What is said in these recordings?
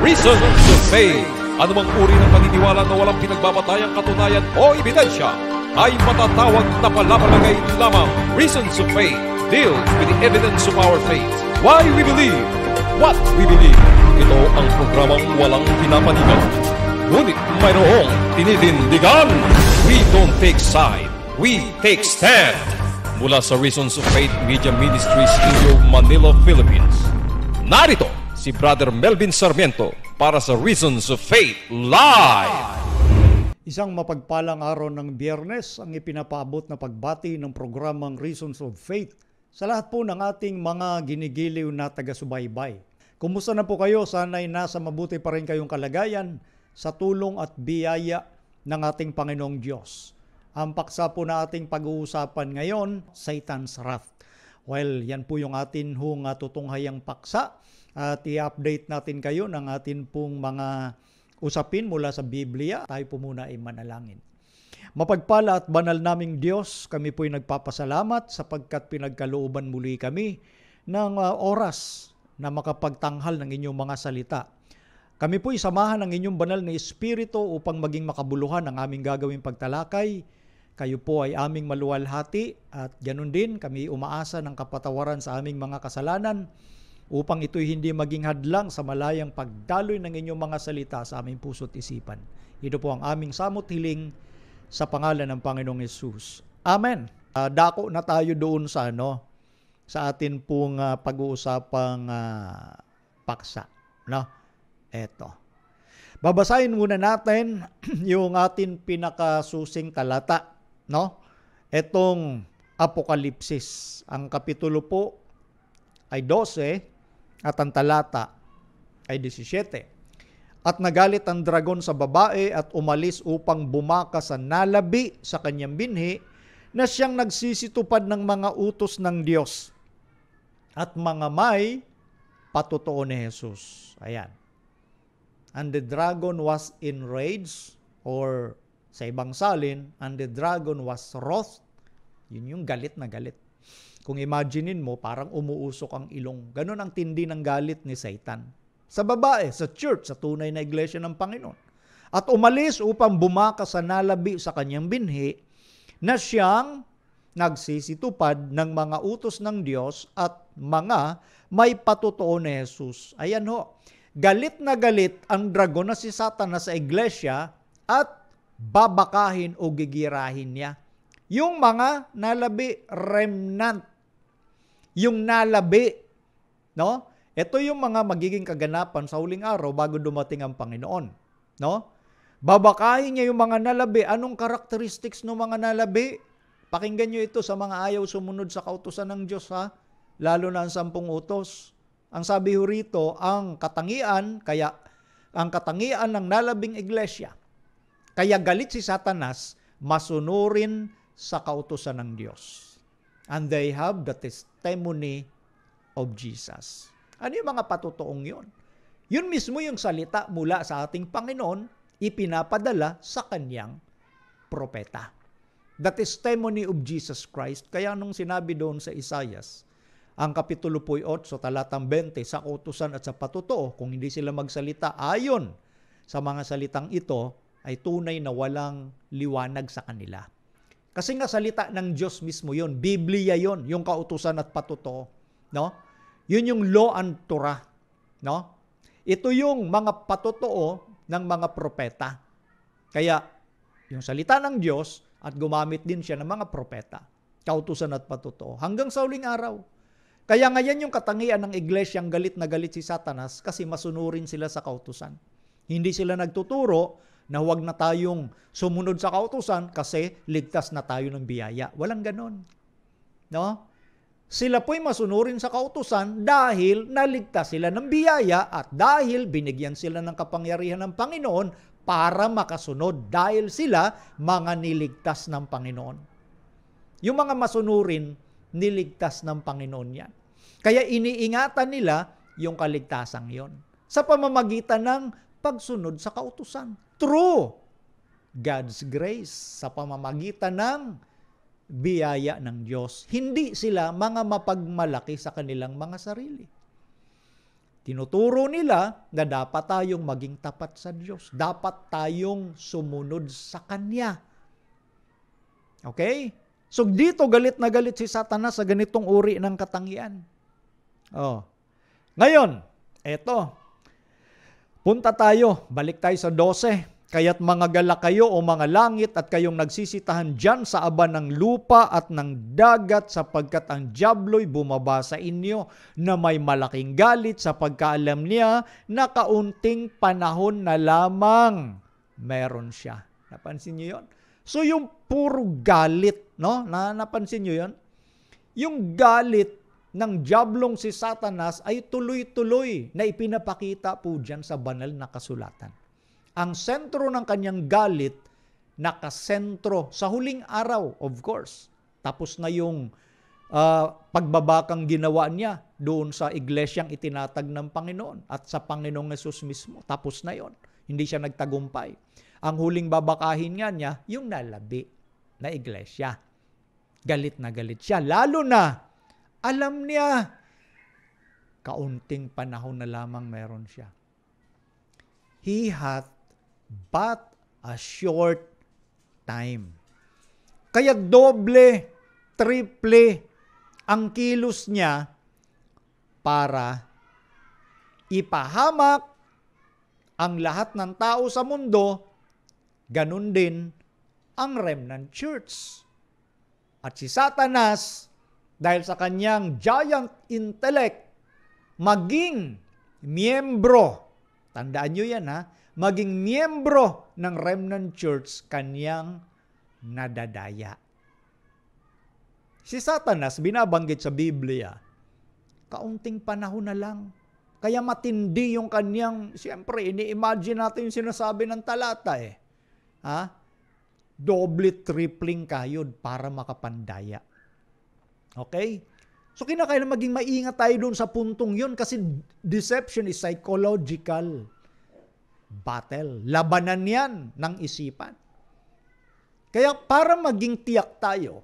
Reason to say, anumang uri ng paniniwala na walang pinagbabatayang katunayan o ebidensya ay matatawag na palapalagay lamang. Reason to faith deals with the evidence of our faith. Why we believe, what we believe. Ito ang programang walang pinapanigan. Ngunit mayroong tinitindigan. We don't take side, we take stand. Mula sa Reasons of Faith Media Ministry Studio, Manila, Philippines. Narito si Brother Melvin Sarmiento para sa Reasons of Faith Live. Isang mapagpalang araw ng biyernes ang ipinapaabot na pagbati ng programang Reasons of Faith sa lahat po ng ating mga ginigiliw na taga-subaybay. Kumusta na po kayo? Sana'y nasa mabuti pa rin kayong kalagayan sa tulong at biyaya ng ating Panginoong Diyos. Ang paksa po na ating pag-uusapan ngayon, Satan's Wrath. Well, yan po yung atin hong uh, tutunghayang paksa at i-update natin kayo ng atin pong mga usapin mula sa Biblia. Tayo po muna ay manalangin. Mapagpala at banal naming Diyos, kami po ay nagpapasalamat sapagkat pinagkalooban muli kami ng ah, oras na makapagtanghal ng inyong mga salita. Kami po'y samahan ng inyong banal na Espiritu upang maging makabuluhan ang aming gagawing pagtalakay. Kayo po ay aming maluwalhati at ganun din kami umaasa ng kapatawaran sa aming mga kasalanan upang ito'y hindi maging hadlang sa malayang pagdaloy ng inyong mga salita sa aming puso't isipan. Ito po ang aming samot hiling sa pangalan ng Panginoong Yesus. Amen. Uh, dako na tayo doon sa ano sa atin pong uh, pag-uusapang uh, paksa, no? Eto. Babasahin muna natin yung atin pinakasusing talata, no? Etong Apokalipsis, ang kapitulo po ay 12 at ang talata ay 17. At nagalit ang dragon sa babae at umalis upang bumaka sa nalabi sa kanyang binhi na siyang nagsisitupad ng mga utos ng Diyos at mga may patotoo ni Jesus. Ayan. And the dragon was enraged or sa ibang salin, and the dragon was wroth. Yun yung galit na galit. Kung imaginein mo, parang umuusok ang ilong. Ganon ang tindi ng galit ni Satan. Sa babae, sa church, sa tunay na iglesia ng Panginoon. At umalis upang bumaka sa nalabi sa kanyang binhi na siyang nagsisitupad ng mga utos ng Diyos at mga may patutuo ni Jesus. Ayan ho, galit na galit ang dragon na si Satanas sa iglesia at babakahin o gigirahin niya. Yung mga nalabi remnant yung nalabi, no? Ito yung mga magiging kaganapan sa huling araw bago dumating ang Panginoon, no? Babakahin niya yung mga nalabi. Anong characteristics ng mga nalabi? Pakinggan niyo ito sa mga ayaw sumunod sa kautusan ng Diyos ha, lalo na ang sampung utos. Ang sabi ho rito, ang katangian, kaya ang katangian ng nalabing iglesia, kaya galit si Satanas, masunurin sa kautusan ng Diyos and they have the testimony of Jesus. Ano yung mga patutoong yun? Yun mismo yung salita mula sa ating Panginoon ipinapadala sa kanyang propeta. The testimony of Jesus Christ. Kaya nung sinabi doon sa Isayas, ang Kapitulo 8, talatang 20, sa utusan at sa patutoo, kung hindi sila magsalita ayon sa mga salitang ito, ay tunay na walang liwanag sa kanila kasi nga salita ng Diyos mismo yon, Biblia yon, yung kautusan at patotoo, no? Yun yung law and Torah, no? Ito yung mga patotoo ng mga propeta. Kaya yung salita ng Diyos at gumamit din siya ng mga propeta, kautusan at patotoo hanggang sa uling araw. Kaya ngayon yung katangian ng iglesyang galit na galit si Satanas kasi masunurin sila sa kautusan. Hindi sila nagtuturo na huwag na tayong sumunod sa kautusan kasi ligtas na tayo ng biyaya. Walang ganon. No? Sila po'y masunurin sa kautusan dahil naligtas sila ng biyaya at dahil binigyan sila ng kapangyarihan ng Panginoon para makasunod dahil sila mga niligtas ng Panginoon. Yung mga masunurin, niligtas ng Panginoon yan. Kaya iniingatan nila yung kaligtasang yon sa pamamagitan ng pagsunod sa kautusan. True God's grace sa pamamagitan ng biyaya ng Diyos. Hindi sila mga mapagmalaki sa kanilang mga sarili. Tinuturo nila na dapat tayong maging tapat sa Diyos. Dapat tayong sumunod sa Kanya. Okay? So dito galit na galit si Satanas sa ganitong uri ng katangian. Oh. Ngayon, eto, Punta tayo, balik tayo sa 12. Kaya't mga gala kayo o mga langit at kayong nagsisitahan dyan sa aba ng lupa at ng dagat sapagkat ang Diablo'y bumaba sa inyo na may malaking galit sa pagkaalam niya na kaunting panahon na lamang meron siya. Napansin niyo yon? So yung puro galit, no? Na, napansin niyo yon? Yung galit ng Diablong si Satanas ay tuloy-tuloy na ipinapakita po dyan sa banal na kasulatan. Ang sentro ng kanyang galit nakasentro sa huling araw, of course. Tapos na yung uh, pagbabakang ginawa niya doon sa iglesyang itinatag ng Panginoon at sa Panginoong Yesus mismo. Tapos na yon. Hindi siya nagtagumpay. Ang huling babakahin nga niya, yung nalabi na iglesia. Galit na galit siya. Lalo na alam niya. Kaunting panahon na lamang meron siya. He hath but a short time. Kaya doble, triple ang kilos niya para ipahamak ang lahat ng tao sa mundo, ganun din ang remnant church. At si Satanas dahil sa kanyang giant intellect, maging miyembro, tandaan nyo yan ha, maging miyembro ng Remnant Church kanyang nadadaya. Si Satanas binabanggit sa Biblia, kaunting panahon na lang. Kaya matindi yung kanyang, siyempre, ini-imagine natin yung sinasabi ng talata eh. Ha? Doble, tripling kayod para makapandaya. Okay? So kinakailan maging maingat tayo doon sa puntong yun kasi deception is psychological battle. Labanan yan ng isipan. Kaya para maging tiyak tayo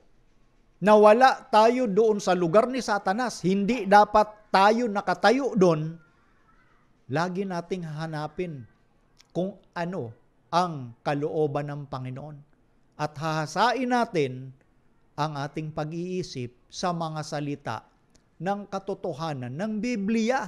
na wala tayo doon sa lugar ni Satanas, hindi dapat tayo nakatayo doon, lagi nating hanapin kung ano ang kalooban ng Panginoon. At hahasain natin ang ating pag-iisip sa mga salita ng katotohanan ng Biblia.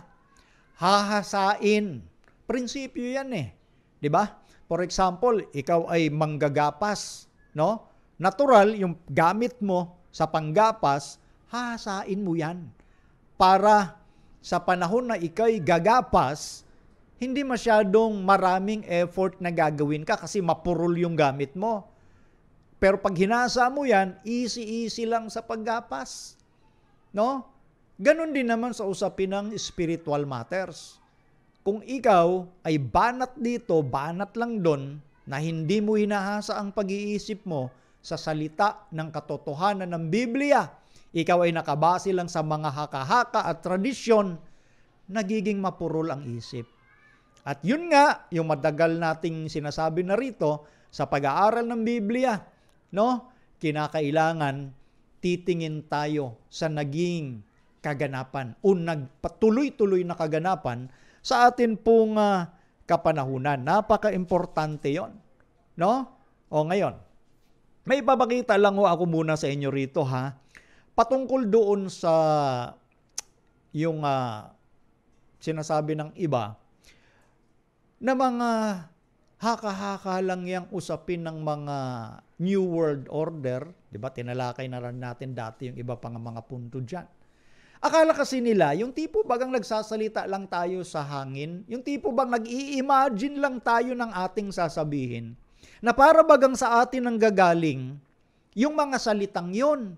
Hahasain. Prinsipyo yan eh. 'Di ba? For example, ikaw ay manggagapas, no? Natural yung gamit mo sa panggapas, hahasain mo 'yan para sa panahon na ikay gagapas, hindi masyadong maraming effort na gagawin ka kasi mapurol yung gamit mo pero pag hinasa mo yan, easy-easy lang sa paggapas. No? Ganon din naman sa usapin ng spiritual matters. Kung ikaw ay banat dito, banat lang doon, na hindi mo hinahasa ang pag-iisip mo sa salita ng katotohanan ng Biblia, ikaw ay nakabase lang sa mga haka at tradisyon, nagiging mapurol ang isip. At yun nga, yung madagal nating sinasabi na rito sa pag-aaral ng Biblia, no? Kinakailangan titingin tayo sa naging kaganapan o nagpatuloy-tuloy na kaganapan sa atin pong uh, kapanahunan. Napaka-importante 'yon, no? O ngayon, may babakita lang ho ako muna sa inyo rito ha. Patungkol doon sa yung uh, sinasabi ng iba na mga haka-haka lang yung usapin ng mga New World Order. ba diba? Tinalakay na rin natin dati yung iba pang mga punto dyan. Akala kasi nila, yung tipo bagang nagsasalita lang tayo sa hangin, yung tipo bang nag-i-imagine lang tayo ng ating sasabihin, na para bagang sa atin ang gagaling, yung mga salitang yon.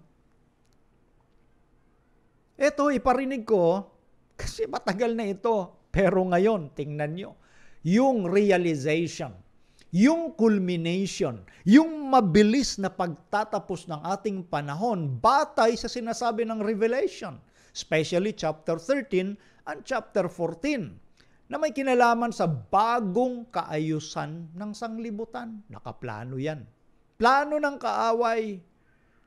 Ito, iparinig ko, kasi matagal na ito. Pero ngayon, tingnan nyo yung realization, yung culmination, yung mabilis na pagtatapos ng ating panahon batay sa sinasabi ng Revelation, especially chapter 13 and chapter 14 na may kinalaman sa bagong kaayusan ng sanglibutan. Nakaplano yan. Plano ng kaaway.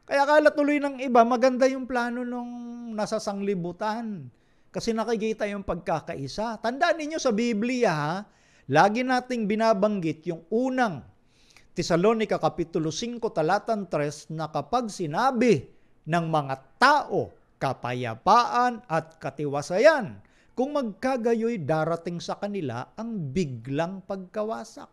Kaya kala tuloy ng iba, maganda yung plano nung nasa sanglibutan. Kasi nakikita yung pagkakaisa. Tandaan ninyo sa Biblia, ha? Lagi nating binabanggit yung unang Tesalonica Kapitulo 5 Talatan 3 na kapag sinabi ng mga tao kapayapaan at katiwasayan kung magkagayoy darating sa kanila ang biglang pagkawasak.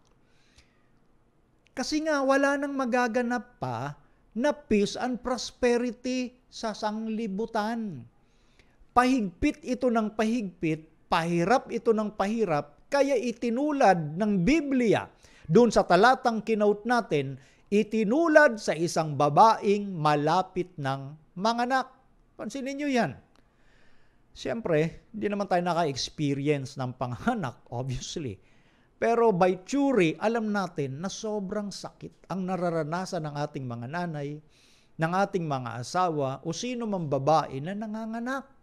Kasi nga wala nang magaganap pa na peace and prosperity sa sanglibutan. Pahigpit ito ng pahigpit, pahirap ito ng pahirap kaya itinulad ng Biblia doon sa talatang kinout natin, itinulad sa isang babaing malapit ng manganak. Pansinin niyo yan. Siyempre, hindi naman tayo naka-experience ng panganak, obviously. Pero by theory, alam natin na sobrang sakit ang nararanasan ng ating mga nanay, ng ating mga asawa o sino mang babae na nanganganak.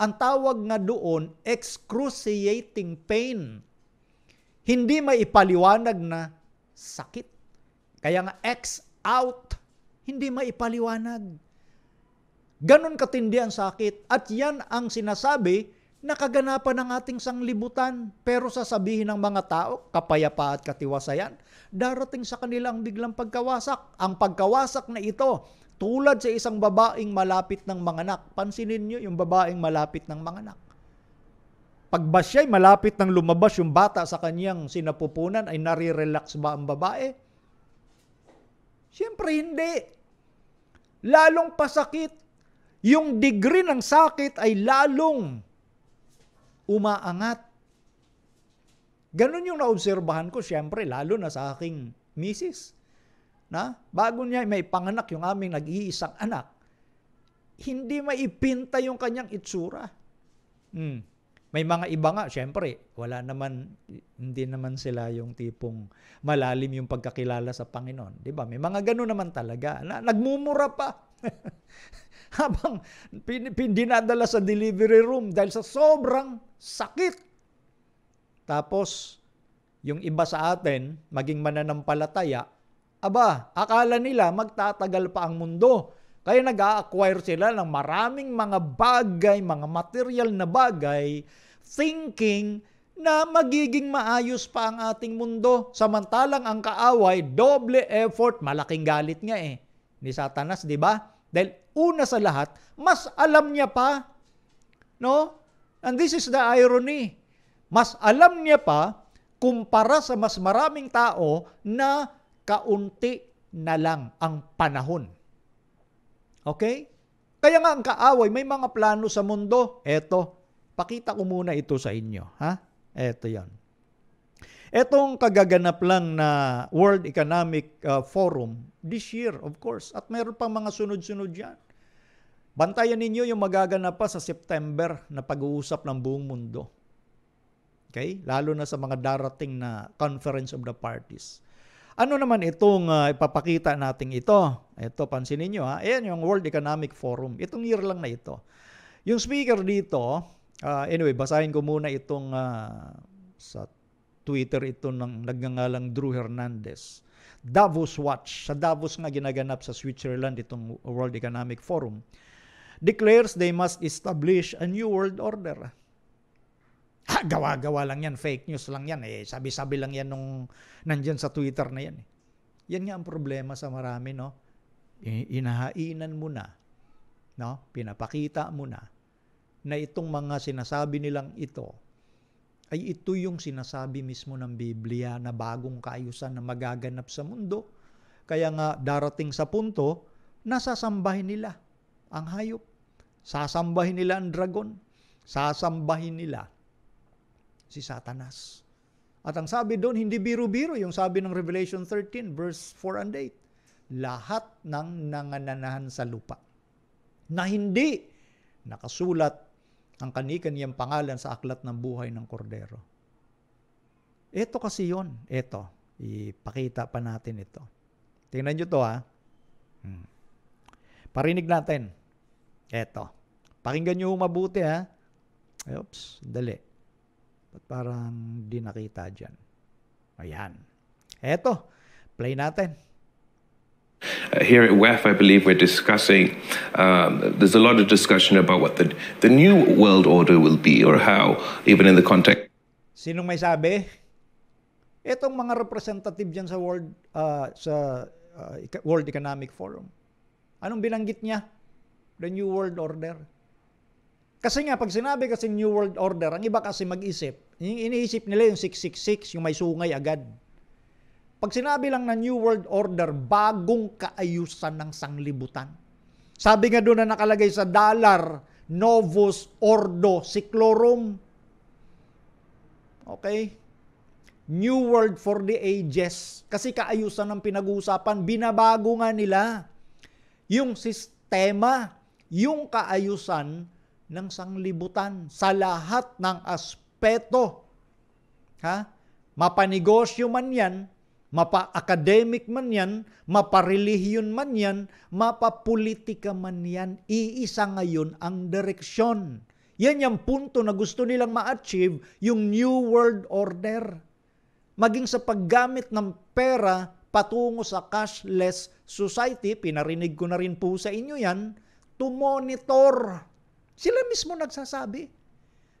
Ang tawag nga doon, excruciating pain. Hindi maipaliwanag na sakit. Kaya nga X out, hindi maipaliwanag. Ganon katindi ang sakit. At yan ang sinasabi na kaganapan ng ating sanglibutan. Pero sasabihin ng mga tao, kapayapa at katiwasayan, darating sa kanila ang biglang pagkawasak. Ang pagkawasak na ito tulad sa isang babaeng malapit ng manganak. Pansinin nyo yung babaeng malapit ng manganak. Pag ba siya'y malapit ng lumabas yung bata sa kanyang sinapupunan, ay nare-relax ba ang babae? Siyempre hindi. Lalong pasakit. Yung degree ng sakit ay lalong umaangat. Ganun yung naobserbahan ko, siyempre, lalo na sa aking misis na bago niya may panganak yung aming nag-iisang anak, hindi maipinta yung kanyang itsura. Hmm. May mga iba nga, syempre, wala naman, hindi naman sila yung tipong malalim yung pagkakilala sa Panginoon. Di ba? May mga ganun naman talaga. Na, nagmumura pa. Habang pin, pin, sa delivery room dahil sa sobrang sakit. Tapos, yung iba sa atin, maging mananampalataya, Aba, akala nila magtatagal pa ang mundo. Kaya nag-acquire sila ng maraming mga bagay, mga material na bagay, thinking na magiging maayos pa ang ating mundo. Samantalang ang kaaway, doble effort, malaking galit nga eh. Ni Satanas, di ba? Dahil una sa lahat, mas alam niya pa. No? And this is the irony. Mas alam niya pa kumpara sa mas maraming tao na kaunti na lang ang panahon. Okay? Kaya nga ang kaaway, may mga plano sa mundo. Eto, pakita ko muna ito sa inyo. Ha? Eto yon. Etong kagaganap lang na World Economic uh, Forum this year, of course. At mayroon pang mga sunod-sunod yan. Bantayan ninyo yung magaganap pa sa September na pag-uusap ng buong mundo. Okay? Lalo na sa mga darating na Conference of the Parties. Ano naman itong uh, ipapakita nating ito? Ito, pansinin nyo ha. Ayan yung World Economic Forum. Itong year lang na ito. Yung speaker dito, uh, anyway, basahin ko muna itong uh, sa Twitter ito ng nagngangalang Drew Hernandez. Davos Watch. Sa Davos nga ginaganap sa Switzerland itong World Economic Forum declares they must establish a new world order. Ah, gawa-gawa lang yan, fake news lang yan. Eh, sabi-sabi lang yan nung nandyan sa Twitter na yan. Eh. Yan nga ang problema sa marami, no? Inahainan mo na, no? Pinapakita mo na na itong mga sinasabi nilang ito ay ito yung sinasabi mismo ng Biblia na bagong kaayusan na magaganap sa mundo. Kaya nga darating sa punto, nasasambahin nila ang hayop. Sasambahin nila ang dragon. Sasambahin nila si Satanas. At ang sabi doon, hindi biro-biro yung sabi ng Revelation 13 verse 4 and 8. Lahat ng nangananahan sa lupa na hindi nakasulat ang kanikaniyang pangalan sa aklat ng buhay ng kordero. Ito kasi yon. Ito. Ipakita pa natin ito. Tingnan nyo to ha. Hmm. Parinig natin. Ito. Pakinggan nyo mabuti ha. Oops. Dali. Ba't parang di nakita dyan? Ayan. Eto, play natin. Uh, here at WEF, I believe we're discussing, um, there's a lot of discussion about what the, the new world order will be or how, even in the context... Sinong may sabi? Itong mga representative dyan sa World, uh, sa, uh, World Economic Forum. Anong binanggit niya? The New World Order. Kasi nga, pag sinabi kasi New World Order, ang iba kasi mag-isip, iniisip nila yung 666, yung may sungay agad. Pag sinabi lang na New World Order, bagong kaayusan ng sanglibutan. Sabi nga doon na nakalagay sa dollar, Novus Ordo Seclorum. Okay? New World for the Ages. Kasi kaayusan ng pinag-uusapan, binabago nga nila yung sistema, yung kaayusan ng sanglibutan sa lahat ng aspeto. Ha? Mapanegosyo man yan, mapa-academic man yan, maparelihiyon man yan, mapapolitika man yan, iisa ngayon ang direksyon. Yan yung punto na gusto nilang ma-achieve, yung New World Order. Maging sa paggamit ng pera patungo sa cashless society, pinarinig ko na rin po sa inyo yan, to monitor sila mismo nagsasabi.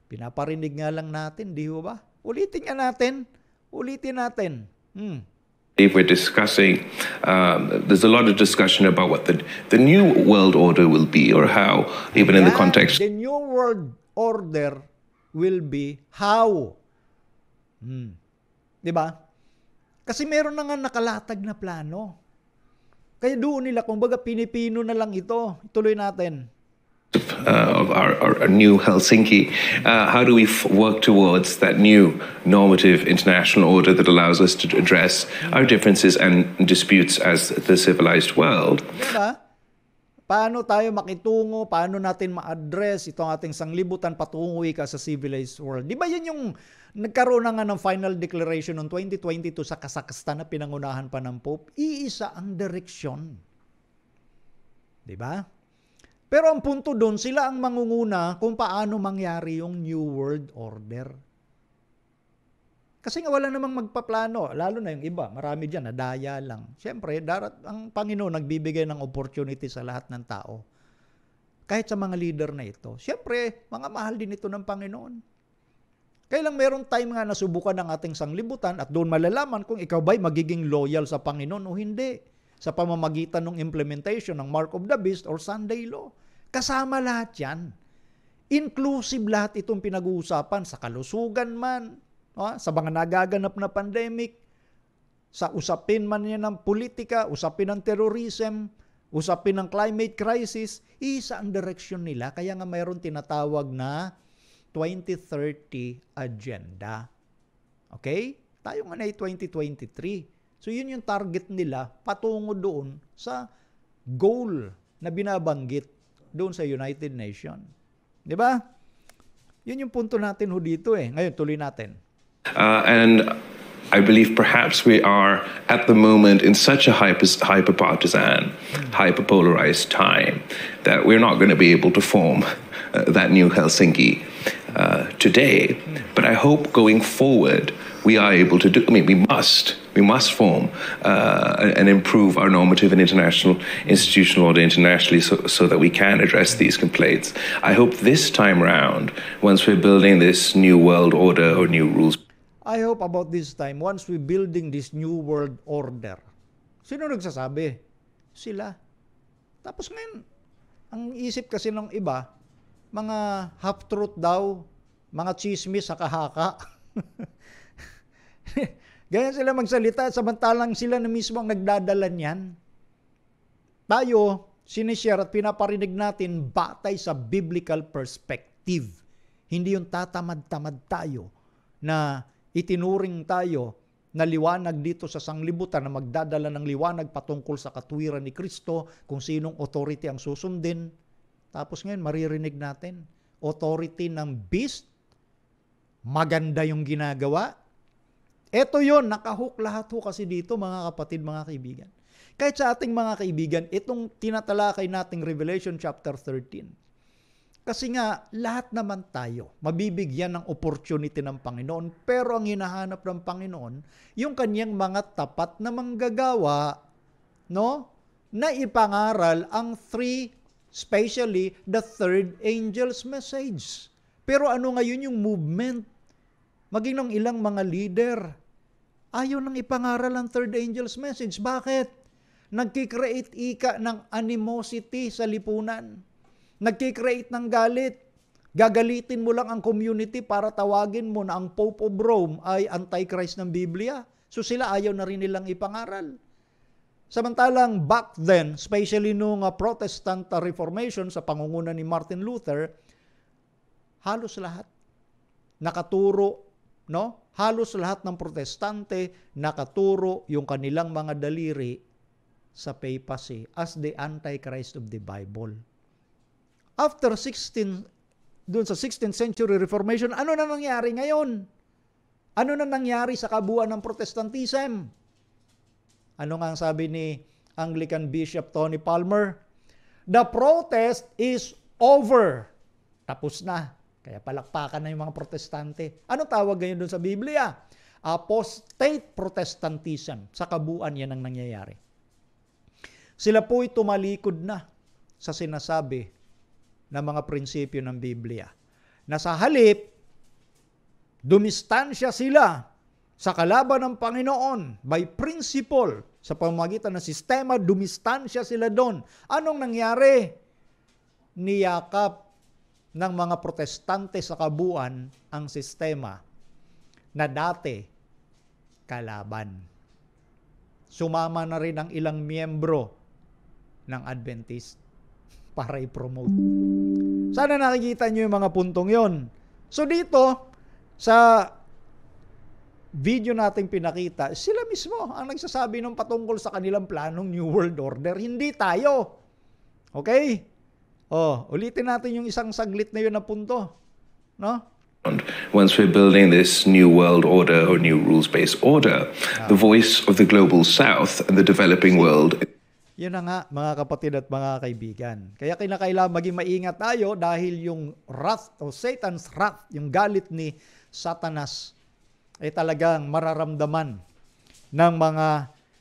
Pinaparinig nga lang natin, di ba? Ulitin nga natin. Ulitin natin. Hmm. If we're discussing, um, there's a lot of discussion about what the, the new world order will be or how, even yeah, in the context. The new world order will be how. Hmm. Di ba? Kasi meron na nga nakalatag na plano. Kaya doon nila, kumbaga pinipino na lang ito. Ituloy natin uh, of our, our, our, new Helsinki. Uh, how do we f- work towards that new normative international order that allows us to address our differences and disputes as the civilized world? Diba? Paano tayo makitungo? Paano natin ma-address itong ating sanglibutan patungo ka sa civilized world? Di ba yun yung nagkaroon na nga ng final declaration noong 2022 sa Kazakhstan na pinangunahan pa ng Pope? Iisa ang direksyon. Di ba? Pero ang punto doon, sila ang mangunguna kung paano mangyari yung New World Order. Kasi nga wala namang magpaplano, lalo na yung iba, marami dyan, nadaya lang. Siyempre, darat ang Panginoon nagbibigay ng opportunity sa lahat ng tao. Kahit sa mga leader na ito. Siyempre, mga mahal din ito ng Panginoon. Kailang mayroong time nga na subukan ng ating sanglibutan at doon malalaman kung ikaw ba'y magiging loyal sa Panginoon o hindi sa pamamagitan ng implementation ng Mark of the Beast or Sunday Law. Kasama lahat yan. Inclusive lahat itong pinag-uusapan sa kalusugan man, no? sa mga nagaganap na pandemic, sa usapin man niya ng politika, usapin ng terrorism, usapin ng climate crisis, isa ang direksyon nila. Kaya nga mayroon tinatawag na 2030 agenda. Okay? Tayo nga na 2023. So yun yung target nila patungo doon sa goal na binabanggit doon sa United Nation. Di ba? Yun yung punto natin ho dito eh. Ngayon, tuloy natin. Uh, and I believe perhaps we are at the moment in such a hyper, partisan, hyper hmm. polarized time that we're not going to be able to form uh, that new Helsinki uh, today. Hmm. But I hope going forward we are able to do, I mean, we must we must form uh, and improve our normative and international institutional order internationally so, so, that we can address these complaints. I hope this time round, once we're building this new world order or new rules. I hope about this time, once we're building this new world order, sino nagsasabi? Sila. Tapos ngayon, ang isip kasi ng iba, mga half-truth daw, mga chismis sa kahaka. Ganyan sila magsalita samantalang sila na mismo ang nagdadala niyan. Tayo, sinishare at pinaparinig natin batay sa biblical perspective. Hindi yung tatamad-tamad tayo na itinuring tayo na liwanag dito sa sanglibutan na magdadala ng liwanag patungkol sa katwiran ni Kristo kung sinong authority ang susundin. Tapos ngayon maririnig natin authority ng beast. Maganda yung ginagawa. Ito yon nakahook lahat ho kasi dito mga kapatid, mga kaibigan. Kahit sa ating mga kaibigan, itong tinatalakay nating Revelation chapter 13. Kasi nga, lahat naman tayo mabibigyan ng opportunity ng Panginoon. Pero ang hinahanap ng Panginoon, yung kanyang mga tapat na manggagawa, no? Na ipangaral ang three, especially the third angel's message. Pero ano ngayon yung movement? Maging ng ilang mga leader, Ayaw nang ipangaral ang third angel's message. Bakit? Nagkikreate ika ng animosity sa lipunan. Nagkikreate ng galit. Gagalitin mo lang ang community para tawagin mo na ang Pope of Rome ay Antichrist ng Biblia. So sila ayaw na rin nilang ipangaral. Samantalang back then, especially nung ah, Protestant ah, Reformation sa pangunguna ni Martin Luther, halos lahat nakaturo no halos lahat ng protestante nakaturo yung kanilang mga daliri sa papacy as the antichrist of the Bible. After 16 doon sa 16th century reformation, ano na nangyari ngayon? Ano na nangyari sa kabuuan ng Protestantism? Ano nga ang sabi ni Anglican Bishop Tony Palmer? The protest is over. Tapos na. Kaya palakpakan na yung mga protestante. Ano tawag ngayon doon sa Biblia? Apostate Protestantism. Sa kabuuan yan ang nangyayari. Sila po'y tumalikod na sa sinasabi ng mga prinsipyo ng Biblia. Na sa halip, dumistansya sila sa kalaban ng Panginoon by principle sa pamagitan ng sistema, dumistansya sila doon. Anong nangyari? Ni Yakap ng mga protestante sa kabuan ang sistema na dati kalaban. Sumama na rin ang ilang miyembro ng Adventist para i-promote. Sana nakikita nyo yung mga puntong yon. So dito, sa video nating pinakita, sila mismo ang nagsasabi ng patungkol sa kanilang planong New World Order, hindi tayo. Okay? Oh, ulitin natin yung isang saglit na yun na punto. No? Once we're building this new world order or new rules-based order, ah. the voice of the global south and the developing world yun na nga, mga kapatid at mga kaibigan. Kaya kinakailangan maging maingat tayo dahil yung wrath o Satan's wrath, yung galit ni Satanas, ay talagang mararamdaman ng mga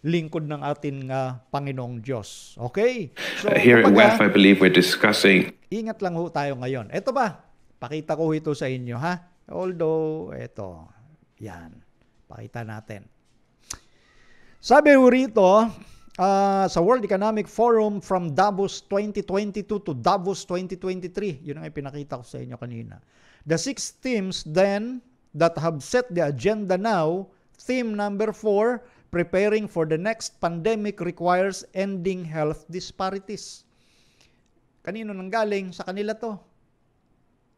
lingkod ng atin nga Panginoong Diyos. Okay? So, uh, Here at WEF, I believe we're discussing... Ingat lang ho tayo ngayon. Ito ba? Pakita ko ito sa inyo, ha? Although, ito. Yan. Pakita natin. Sabi ho rito, uh, sa World Economic Forum from Davos 2022 to Davos 2023, yun ang ipinakita ko sa inyo kanina. The six themes then that have set the agenda now, theme number four, Preparing for the next pandemic requires ending health disparities. Kanino nang galing? Sa kanila to.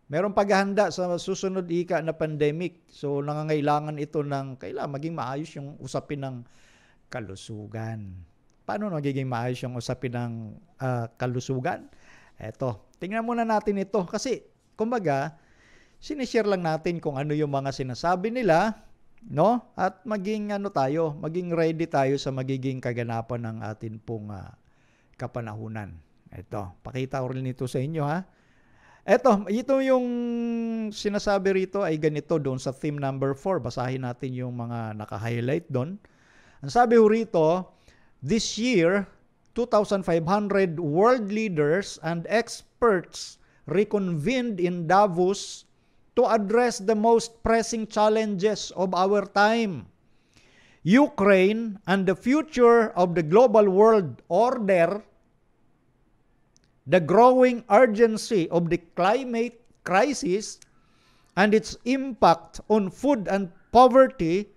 Merong paghahanda sa susunod ika na pandemic. So nangangailangan ito ng kailangan maging maayos yung usapin ng kalusugan. Paano magiging maayos yung usapin ng uh, kalusugan? Eto, tingnan muna natin ito kasi kumbaga sinishare lang natin kung ano yung mga sinasabi nila no? At maging ano tayo, maging ready tayo sa magiging kaganapan ng atin pong uh, kapanahunan. Ito, pakita ko rin ito sa inyo ha. Ito, ito yung sinasabi rito ay ganito doon sa theme number 4. Basahin natin yung mga naka-highlight doon. Ang sabi ho rito, this year, 2,500 world leaders and experts reconvened in Davos to address the most pressing challenges of our time. Ukraine and the future of the global world order, the growing urgency of the climate crisis and its impact on food and poverty,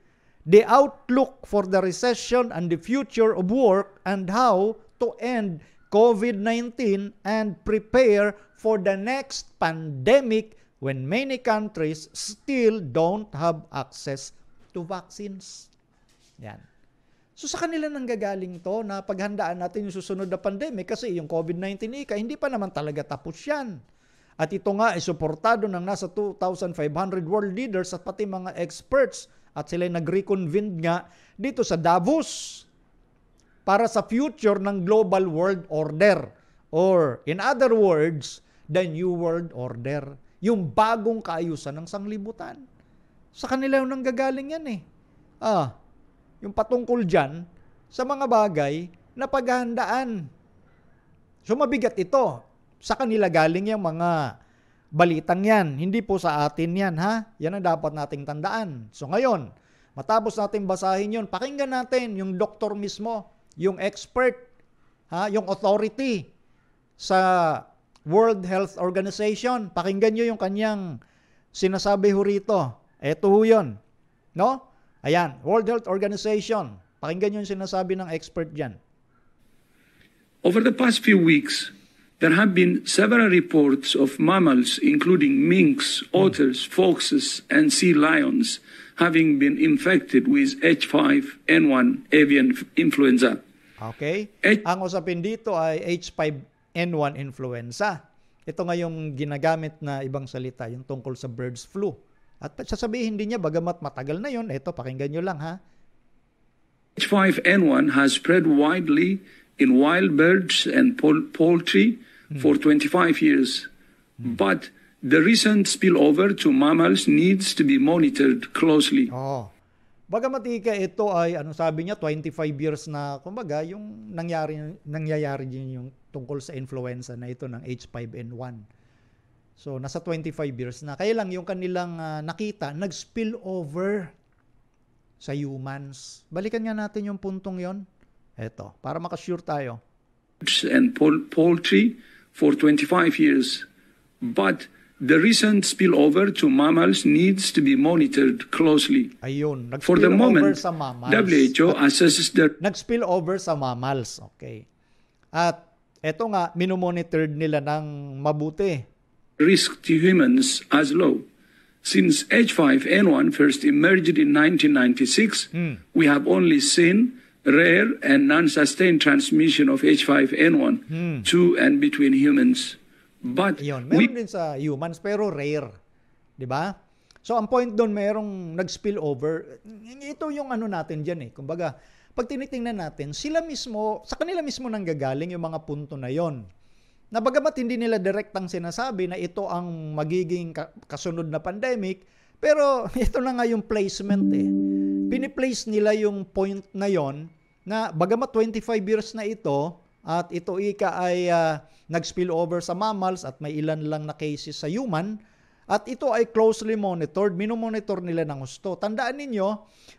the outlook for the recession and the future of work, and how to end COVID 19 and prepare for the next pandemic when many countries still don't have access to vaccines. Yan. So sa kanila nanggagaling to na paghandaan natin yung susunod na pandemic kasi yung COVID-19 ika, hindi pa naman talaga tapos yan. At ito nga ay eh, suportado ng nasa 2,500 world leaders at pati mga experts at sila nag-reconvene nga dito sa Davos para sa future ng global world order or in other words, the new world order yung bagong kaayusan ng sanglibutan. Sa kanila yung nanggagaling yan eh. Ah, yung patungkol dyan sa mga bagay na paghahandaan. So mabigat ito. Sa kanila galing yung mga balitang yan. Hindi po sa atin yan ha. Yan ang dapat nating tandaan. So ngayon, matapos natin basahin yun, pakinggan natin yung doktor mismo, yung expert, ha, yung authority sa World Health Organization. Pakinggan nyo yung kanyang sinasabi ho rito. Ito ho yun. No? Ayan, World Health Organization. Pakinggan nyo yung sinasabi ng expert dyan. Over the past few weeks, there have been several reports of mammals, including minks, otters, foxes, and sea lions, having been infected with H5N1 avian influenza. Okay. H- Ang usapin dito ay H5 N1 influenza. Ito nga yung ginagamit na ibang salita, yung tungkol sa bird's flu. At sasabihin din niya, bagamat matagal na yon, ito, pakinggan nyo lang ha. H5N1 has spread widely in wild birds and poultry hmm. for 25 years. Hmm. But the recent spillover to mammals needs to be monitored closely. Oh. Bagamat ika ito ay ano sabi niya 25 years na kumbaga yung nangyari nangyayari din yung tungkol sa influenza na ito ng H5N1. So nasa 25 years na. Kaya lang yung kanilang uh, nakita nag-spill over sa humans. Balikan nga natin yung puntong 'yon. Ito, para makasure tayo. And poultry for 25 years. But The recent spillover to mammals needs to be monitored closely. Ayun, nag For the moment, sa mammals. WHO assesses the... Nag-spillover sa mammals, okay. At eto nga, minomonitor nila ng mabuti. Risk to humans as low. Since H5N1 first emerged in 1996, hmm. we have only seen rare and non-sustained transmission of H5N1 hmm. to and between humans. But Yun. Meron we, din sa humans pero rare. 'Di ba? So ang point doon merong nag-spill over. Ito yung ano natin diyan eh. Kumbaga, pag tinitingnan natin, sila mismo, sa kanila mismo nanggagaling yung mga punto na 'yon. Na bagamat hindi nila direktang sinasabi na ito ang magiging kasunod na pandemic, pero ito na nga yung placement eh. Piniplace nila yung point na 'yon na bagamat 25 years na ito, at ito ika ay uh, nag-spill over sa mammals at may ilan lang na cases sa human at ito ay closely monitored, minomonitor nila ng husto. Tandaan ninyo,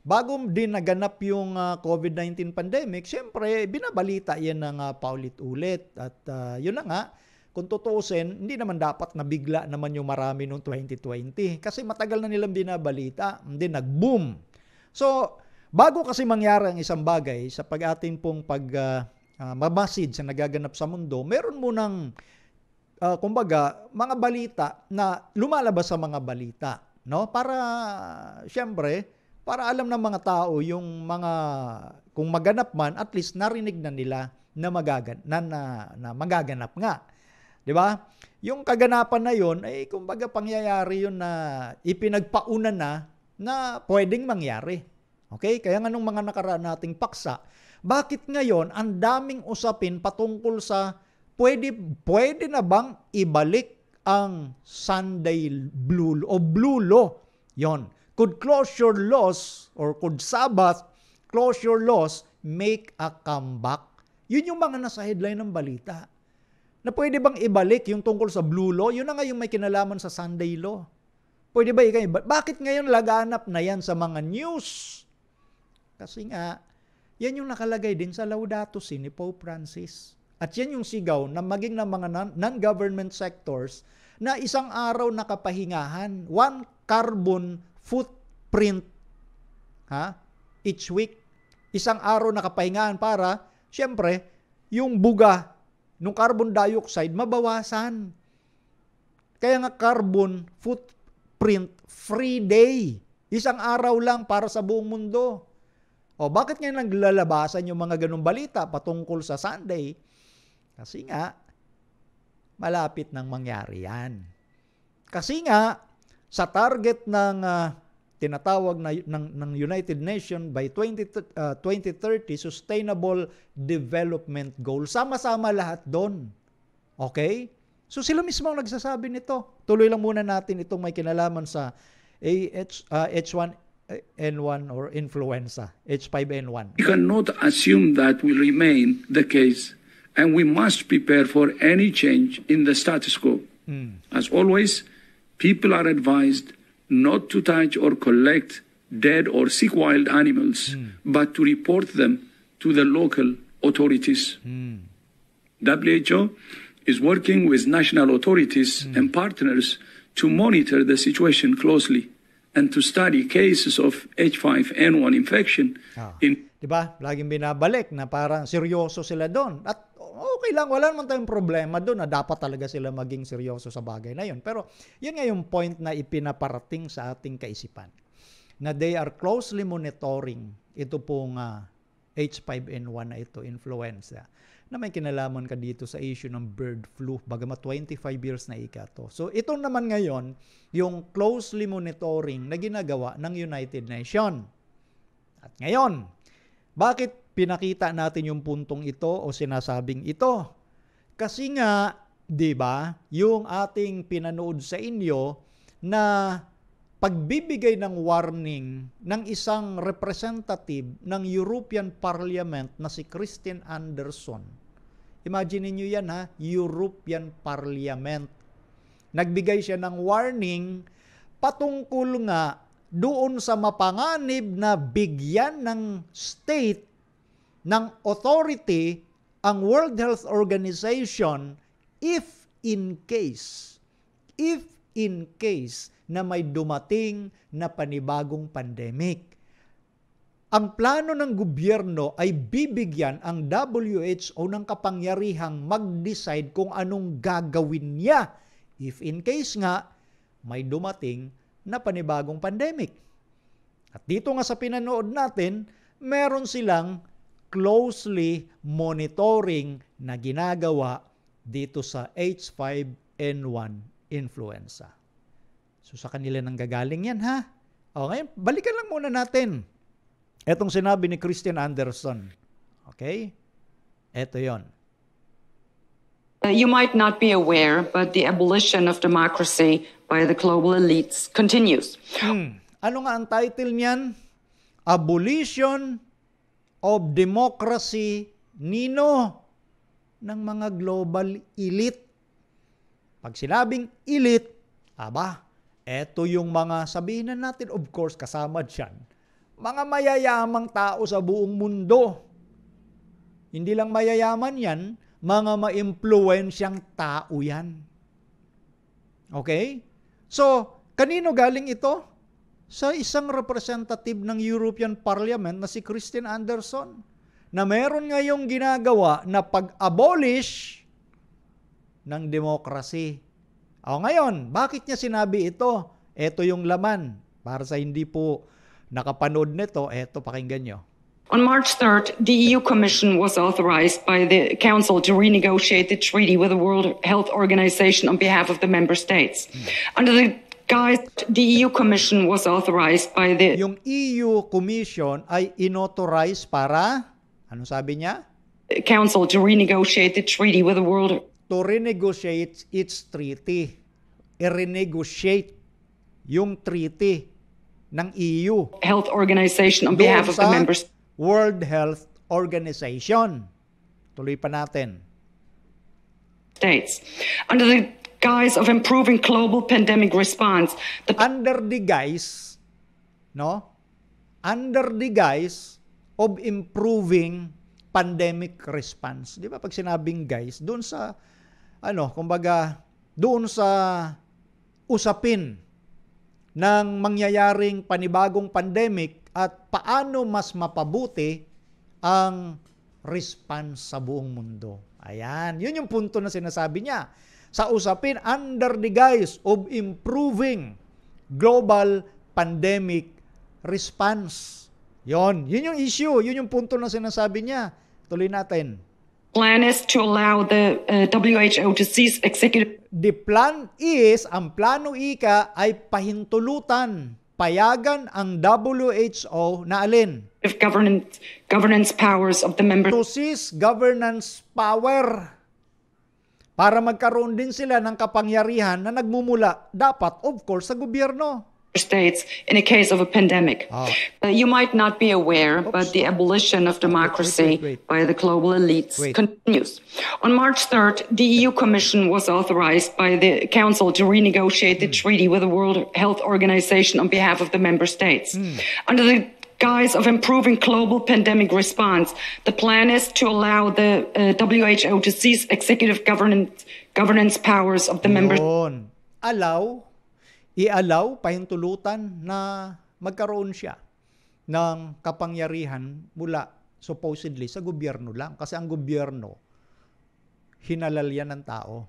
bago din naganap yung uh, ah, COVID-19 pandemic, syempre binabalita yan ng uh, ah, paulit-ulit at uh, yun na nga, kung tutuusin, hindi naman dapat nabigla naman yung marami noong 2020 kasi matagal na nilang binabalita, hindi nag-boom. So, bago kasi mangyari ang isang bagay sa pag-ating pong pag uh, uh, mabasid sa nagaganap sa mundo, meron mo ng, uh, ah, kumbaga, mga balita na lumalabas sa mga balita. No? Para, siyempre, para alam ng mga tao yung mga, kung maganap man, at least narinig na nila na, magagan, na, na, na magaganap nga. 'di ba? Yung kaganapan na 'yon ay kumbaga pangyayari 'yon na ipinagpauna na na pwedeng mangyari. Okay? Kaya nga nung mga nakaraan nating paksa, bakit ngayon ang daming usapin patungkol sa pwede pwede na bang ibalik ang Sunday blue o blue law? Yon. Could close your laws or could Sabbath close your laws make a comeback? Yun yung mga nasa headline ng balita. Na pwede bang ibalik yung tungkol sa blue law? Yun na nga yung may kinalaman sa Sunday law. Pwede ba ikay? Bakit ngayon laganap na yan sa mga news? Kasi nga, yan yung nakalagay din sa Laudato Si ni Pope Francis. At yan yung sigaw na maging ng mga non-government sectors na isang araw nakapahingahan, one carbon footprint ha, each week. Isang araw nakapahingahan para, syempre, yung buga ng carbon dioxide mabawasan. Kaya nga carbon footprint free day. Isang araw lang para sa buong mundo. O bakit ngayon naglalabasan yung mga ganong balita patungkol sa Sunday? Kasi nga, malapit nang mangyari yan. Kasi nga, sa target ng uh, tinatawag na, ng, ng United Nations by 20, uh, 2030 Sustainable Development Goal. Sama-sama lahat doon. Okay? So sila mismo ang nagsasabi nito. Tuloy lang muna natin itong may kinalaman sa AH, uh, H1 N1 or influenza, H5N1. We cannot assume that will remain the case, and we must prepare for any change in the status quo. Mm. As always, people are advised not to touch or collect dead or sick wild animals, mm. but to report them to the local authorities. Mm. WHO is working with national authorities hmm. and partners to monitor the situation closely. and to study cases of H5N1 infection. Ah. In 'Di ba? Laging binabalik na parang seryoso sila doon. At okay lang, wala naman tayong problema doon na dapat talaga sila maging seryoso sa bagay na 'yon. Pero 'yun nga yung point na ipinaparating sa ating kaisipan na they are closely monitoring ito pong uh, ah, H5N1 na ito, influenza na may kinalaman ka dito sa issue ng bird flu, bagama 25 years na ika to. So ito naman ngayon, yung closely monitoring na ginagawa ng United Nations. At ngayon, bakit pinakita natin yung puntong ito o sinasabing ito? Kasi nga, 'di ba, yung ating pinanood sa inyo na pagbibigay ng warning ng isang representative ng European Parliament na si Christine Anderson Imagine niyo yan ha, European Parliament. Nagbigay siya ng warning patungkol nga doon sa mapanganib na bigyan ng state ng authority ang World Health Organization if in case if in case na may dumating na panibagong pandemic. Ang plano ng gobyerno ay bibigyan ang WHO ng kapangyarihang mag-decide kung anong gagawin niya if in case nga may dumating na panibagong pandemic. At dito nga sa pinanood natin, meron silang closely monitoring na ginagawa dito sa H5N1 influenza. So sa kanila nang gagaling yan ha. O ngayon, balikan lang muna natin Etong sinabi ni Christian Anderson. Okay? Ito yon. Uh, you might not be aware, but the abolition of democracy by the global elites continues. Hmm. Ano nga ang title niyan? Abolition of Democracy nino ng mga global elite. Pag sinabing elite, aba, eto yung mga sabihin na natin, of course, kasama dyan mga mayayamang tao sa buong mundo. Hindi lang mayayaman yan, mga maimpluwensyang tao yan. Okay? So, kanino galing ito? Sa isang representative ng European Parliament na si Christine Anderson na meron ngayong ginagawa na pag-abolish ng demokrasi. O ngayon, bakit niya sinabi ito? Ito yung laman para sa hindi po nakapanood nito, eto pakinggan nyo. On March 3rd, the EU Commission was authorized by the Council to renegotiate the treaty with the World Health Organization on behalf of the member states. Hmm. Under the guise, the EU Commission was authorized by the... Yung EU Commission ay inauthorize para, ano sabi niya? Council to renegotiate the treaty with the World... To renegotiate its treaty. I-renegotiate yung treaty ng EU. Health Organization on behalf of the members. World Health Organization. Tuloy pa natin. States. Under the guise of improving global pandemic response. The Under the guise, no? Under the guise of improving pandemic response. Di ba pag sinabing guys, doon sa, ano, kumbaga, doon sa usapin ng mangyayaring panibagong pandemic at paano mas mapabuti ang response sa buong mundo. Ayan, yun yung punto na sinasabi niya. Sa usapin under the guise of improving global pandemic response. Yon, yun yung issue, yun yung punto na sinasabi niya. Tuloy natin plan is to allow the uh, WHO to cease executive... The plan is, ang plano ika ay pahintulutan, payagan ang WHO na alin? If governance, governance powers of the member... To cease governance power para magkaroon din sila ng kapangyarihan na nagmumula dapat of course sa gobyerno. states in a case of a pandemic. Ah. Uh, you might not be aware, Oops. but the abolition of democracy wait, wait, wait. by the global elites continues. On March 3rd, the EU Commission was authorized by the Council to renegotiate mm. the hmm. treaty with the World Health Organization on behalf of the member states. Mm. Under the guise of improving global pandemic response, the plan is to allow the uh, WHO to seize executive governance governance powers of the Yon. member. Allow i-allow, pahintulutan na magkaroon siya ng kapangyarihan mula supposedly sa gobyerno lang. Kasi ang gobyerno, hinalal yan ng tao.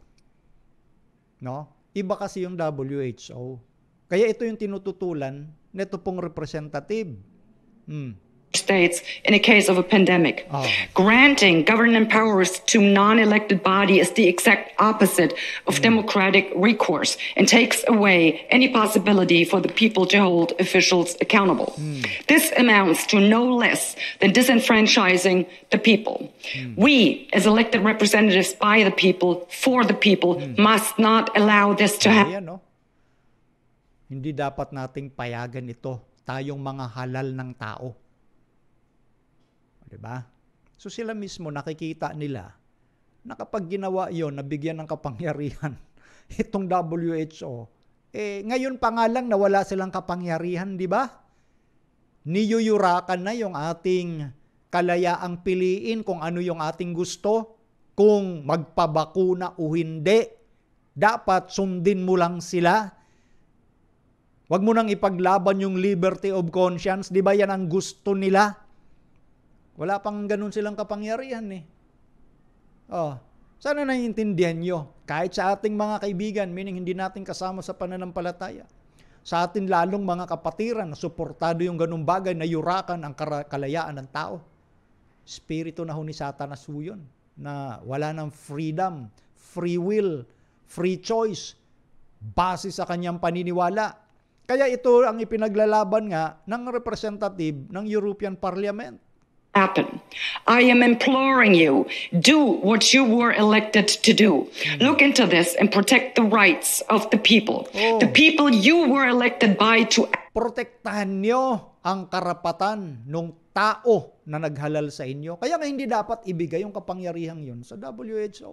No? Iba kasi yung WHO. Kaya ito yung tinututulan nito pong representative. Hmm. states in a case of a pandemic. Oh. Granting governing powers to non-elected body is the exact opposite of mm. democratic recourse and takes away any possibility for the people to hold officials accountable. Mm. This amounts to no less than disenfranchising the people. Mm. We, as elected representatives by the people, for the people, mm. must not allow this to happen. No? Hindi dapat nating payagan ito tayong mga halal ng tao 'Di ba? So sila mismo nakikita nila na kapag ginawa 'yon, nabigyan ng kapangyarihan itong WHO, eh ngayon pa nga lang nawala silang kapangyarihan, 'di ba? Niyuyurakan na 'yung ating kalayaang piliin kung ano 'yung ating gusto, kung magpabakuna o hindi. Dapat sundin mo lang sila. Huwag mo nang ipaglaban yung liberty of conscience. Di ba yan ang gusto nila? Wala pang ganun silang kapangyarihan eh. Oh, sana naiintindihan nyo, kahit sa ating mga kaibigan, meaning hindi natin kasama sa pananampalataya, sa atin lalong mga kapatiran, suportado yung ganung bagay na yurakan ang kalayaan ng tao. Espiritu na ho ni Satanas ho yun, na wala ng freedom, free will, free choice, base sa kanyang paniniwala. Kaya ito ang ipinaglalaban nga ng representative ng European Parliament happen. I am imploring you, do what you were elected to do. Hmm. Look into this and protect the rights of the people. Oh. The people you were elected by to... Protektahan nyo ang karapatan ng tao na naghalal sa inyo. Kaya nga hindi dapat ibigay yung kapangyarihang yun sa WHO.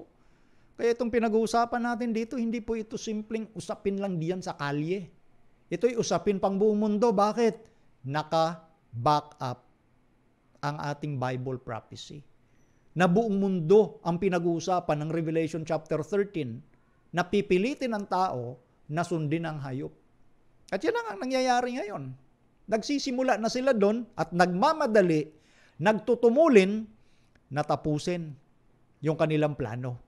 Kaya itong pinag-uusapan natin dito, hindi po ito simpleng usapin lang diyan sa kalye. Ito'y usapin pang buong mundo. Bakit? Naka-back up ang ating Bible prophecy. Na buong mundo ang pinag-uusapan ng Revelation chapter 13 na pipilitin ang tao na sundin ang hayop. At yan ang nangyayari ngayon. Nagsisimula na sila doon at nagmamadali, nagtutumulin, natapusin yung kanilang plano.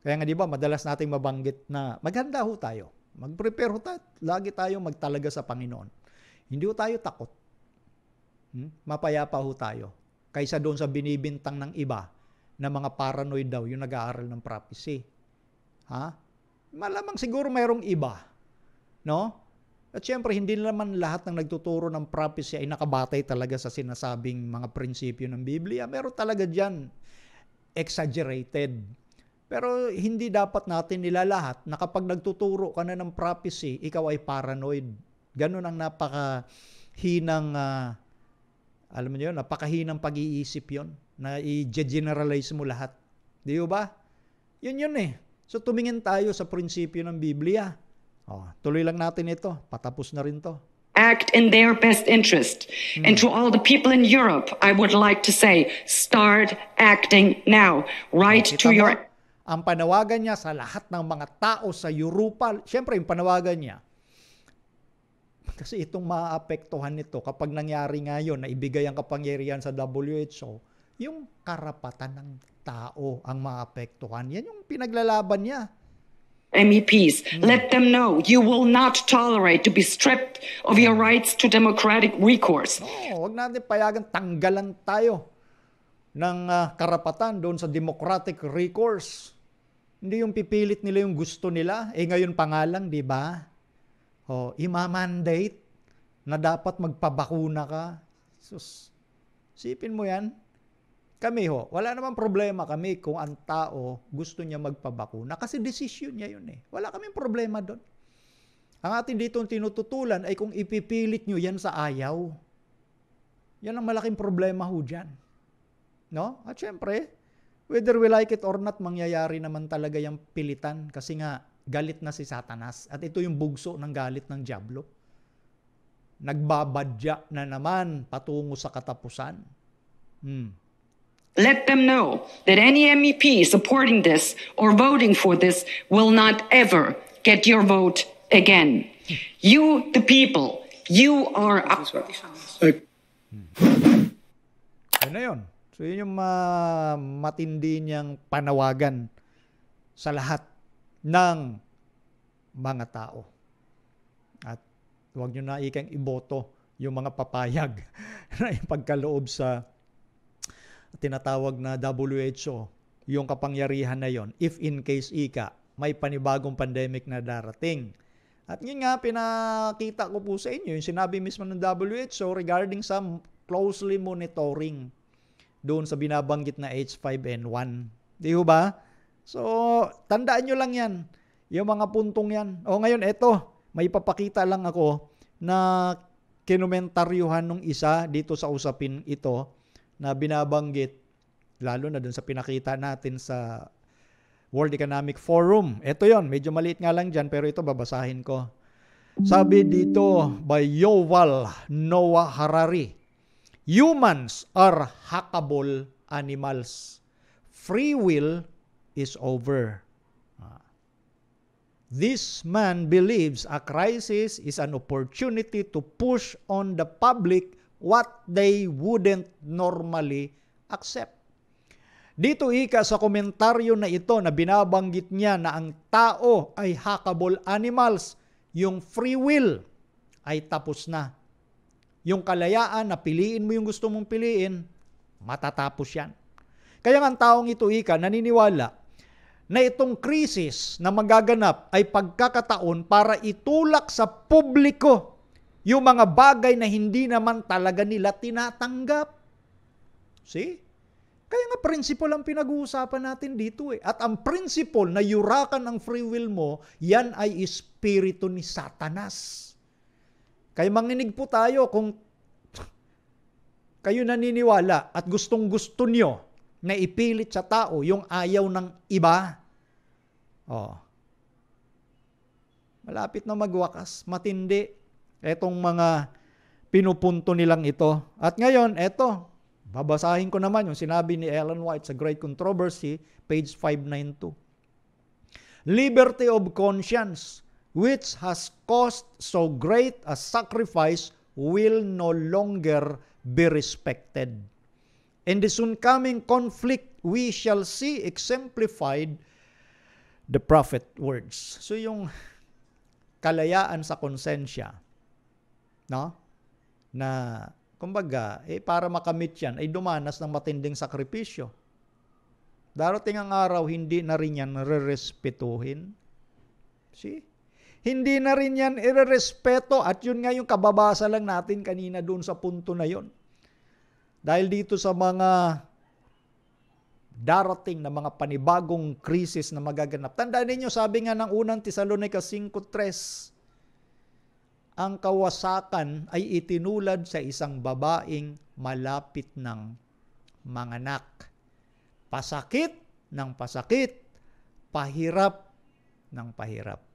Kaya nga di ba, madalas nating mabanggit na maghanda ho tayo. Mag-prepare ho tayo. Lagi tayo magtalaga sa Panginoon. Hindi ho tayo takot. Hmm? Mapayapa ho tayo. Kaysa doon sa binibintang ng iba na mga paranoid daw yung nag-aaral ng prophecy. Ha? Malamang siguro mayroong iba. No? At siyempre, hindi naman lahat ng nagtuturo ng prophecy ay nakabatay talaga sa sinasabing mga prinsipyo ng Biblia. Meron talaga dyan exaggerated. Pero hindi dapat natin nilalahat na kapag nagtuturo ka na ng prophecy, ikaw ay paranoid. Ganun ang napakahinang uh, alam mo napakahinang pag-iisip yon na i-generalize mo lahat. Di ba? Yun yun eh. So tumingin tayo sa prinsipyo ng Biblia. Oh, tuloy lang natin ito. Patapos na rin to. Act in their best interest. Hmm. And to all the people in Europe, I would like to say, start acting now. Right oh, to your... ang panawagan niya sa lahat ng mga tao sa Europa, syempre yung panawagan niya, kasi itong maaapektuhan nito kapag nangyari ngayon na ibigay ang kapangyarihan sa WHO, yung karapatan ng tao ang maapektuhan. Yan yung pinaglalaban niya. MEPs, hmm. let them know you will not tolerate to be stripped of your hmm. rights to democratic recourse. oh, huwag natin payagan tanggalan tayo ng uh, karapatan doon sa democratic recourse. Hindi yung pipilit nila yung gusto nila. Eh ngayon pa lang, di ba? Oh, imamandate na dapat magpabakuna ka. Sus, sipin mo yan. Kami ho, wala namang problema kami kung ang tao gusto niya magpabakuna kasi decision niya yun eh. Wala kaming problema doon. Ang atin dito tinututulan ay kung ipipilit nyo yan sa ayaw. Yan ang malaking problema ho dyan. No? At syempre, whether we like it or not, mangyayari naman talaga yung pilitan. Kasi nga, Galit na si Satanas. At ito yung bugso ng galit ng Diablo. Nagbabadya na naman patungo sa katapusan. Hmm. Let them know that any MEP supporting this or voting for this will not ever get your vote again. You, the people, you are... Hmm. Yun na yun. So yun yung uh, matindi niyang panawagan sa lahat ng mga tao. At huwag nyo na ikang iboto yung mga papayag na ipagkaloob sa tinatawag na WHO, yung kapangyarihan na yon if in case ika, may panibagong pandemic na darating. At yun nga, pinakita ko po sa inyo, yung sinabi mismo ng WHO regarding sa closely monitoring doon sa binabanggit na H5N1. Di ba? So, tandaan nyo lang yan. Yung mga puntong yan. O ngayon, eto, may papakita lang ako na kinomentaryuhan ng isa dito sa usapin ito na binabanggit, lalo na dun sa pinakita natin sa World Economic Forum. Ito yon medyo maliit nga lang dyan, pero ito babasahin ko. Sabi dito by Yoval Noah Harari, Humans are hackable animals. Free will is over. This man believes a crisis is an opportunity to push on the public what they wouldn't normally accept. Dito ika sa komentaryo na ito na binabanggit niya na ang tao ay hackable animals, yung free will ay tapos na. Yung kalayaan na piliin mo yung gusto mong piliin, matatapos yan. Kaya ang taong ito ika naniniwala na itong krisis na magaganap ay pagkakataon para itulak sa publiko yung mga bagay na hindi naman talaga nila tinatanggap. See? Kaya nga principle ang pinag-uusapan natin dito eh. At ang principle na yurakan ang free will mo, yan ay espiritu ni Satanas. Kaya manginig po tayo kung kayo naniniwala at gustong gusto nyo na ipilit sa tao yung ayaw ng iba, Oh. Malapit na magwakas, matindi etong mga pinupunto nilang ito. At ngayon, eto, babasahin ko naman yung sinabi ni Ellen White sa Great Controversy, page 592. Liberty of conscience, which has cost so great a sacrifice, will no longer be respected. In the soon coming conflict, we shall see exemplified the prophet words. So yung kalayaan sa konsensya, no? Na kumbaga, eh para makamit 'yan ay dumanas ng matinding sakripisyo. Darating ang araw hindi na rin 'yan rerespetuhin. See? Hindi na rin 'yan irerespeto at 'yun nga yung kababasa lang natin kanina doon sa punto na 'yon. Dahil dito sa mga darating na mga panibagong krisis na magaganap. Tandaan ninyo, sabi nga ng unang Tesalonica 5.3, ang kawasakan ay itinulad sa isang babaing malapit ng manganak. Pasakit ng pasakit, pahirap ng pahirap.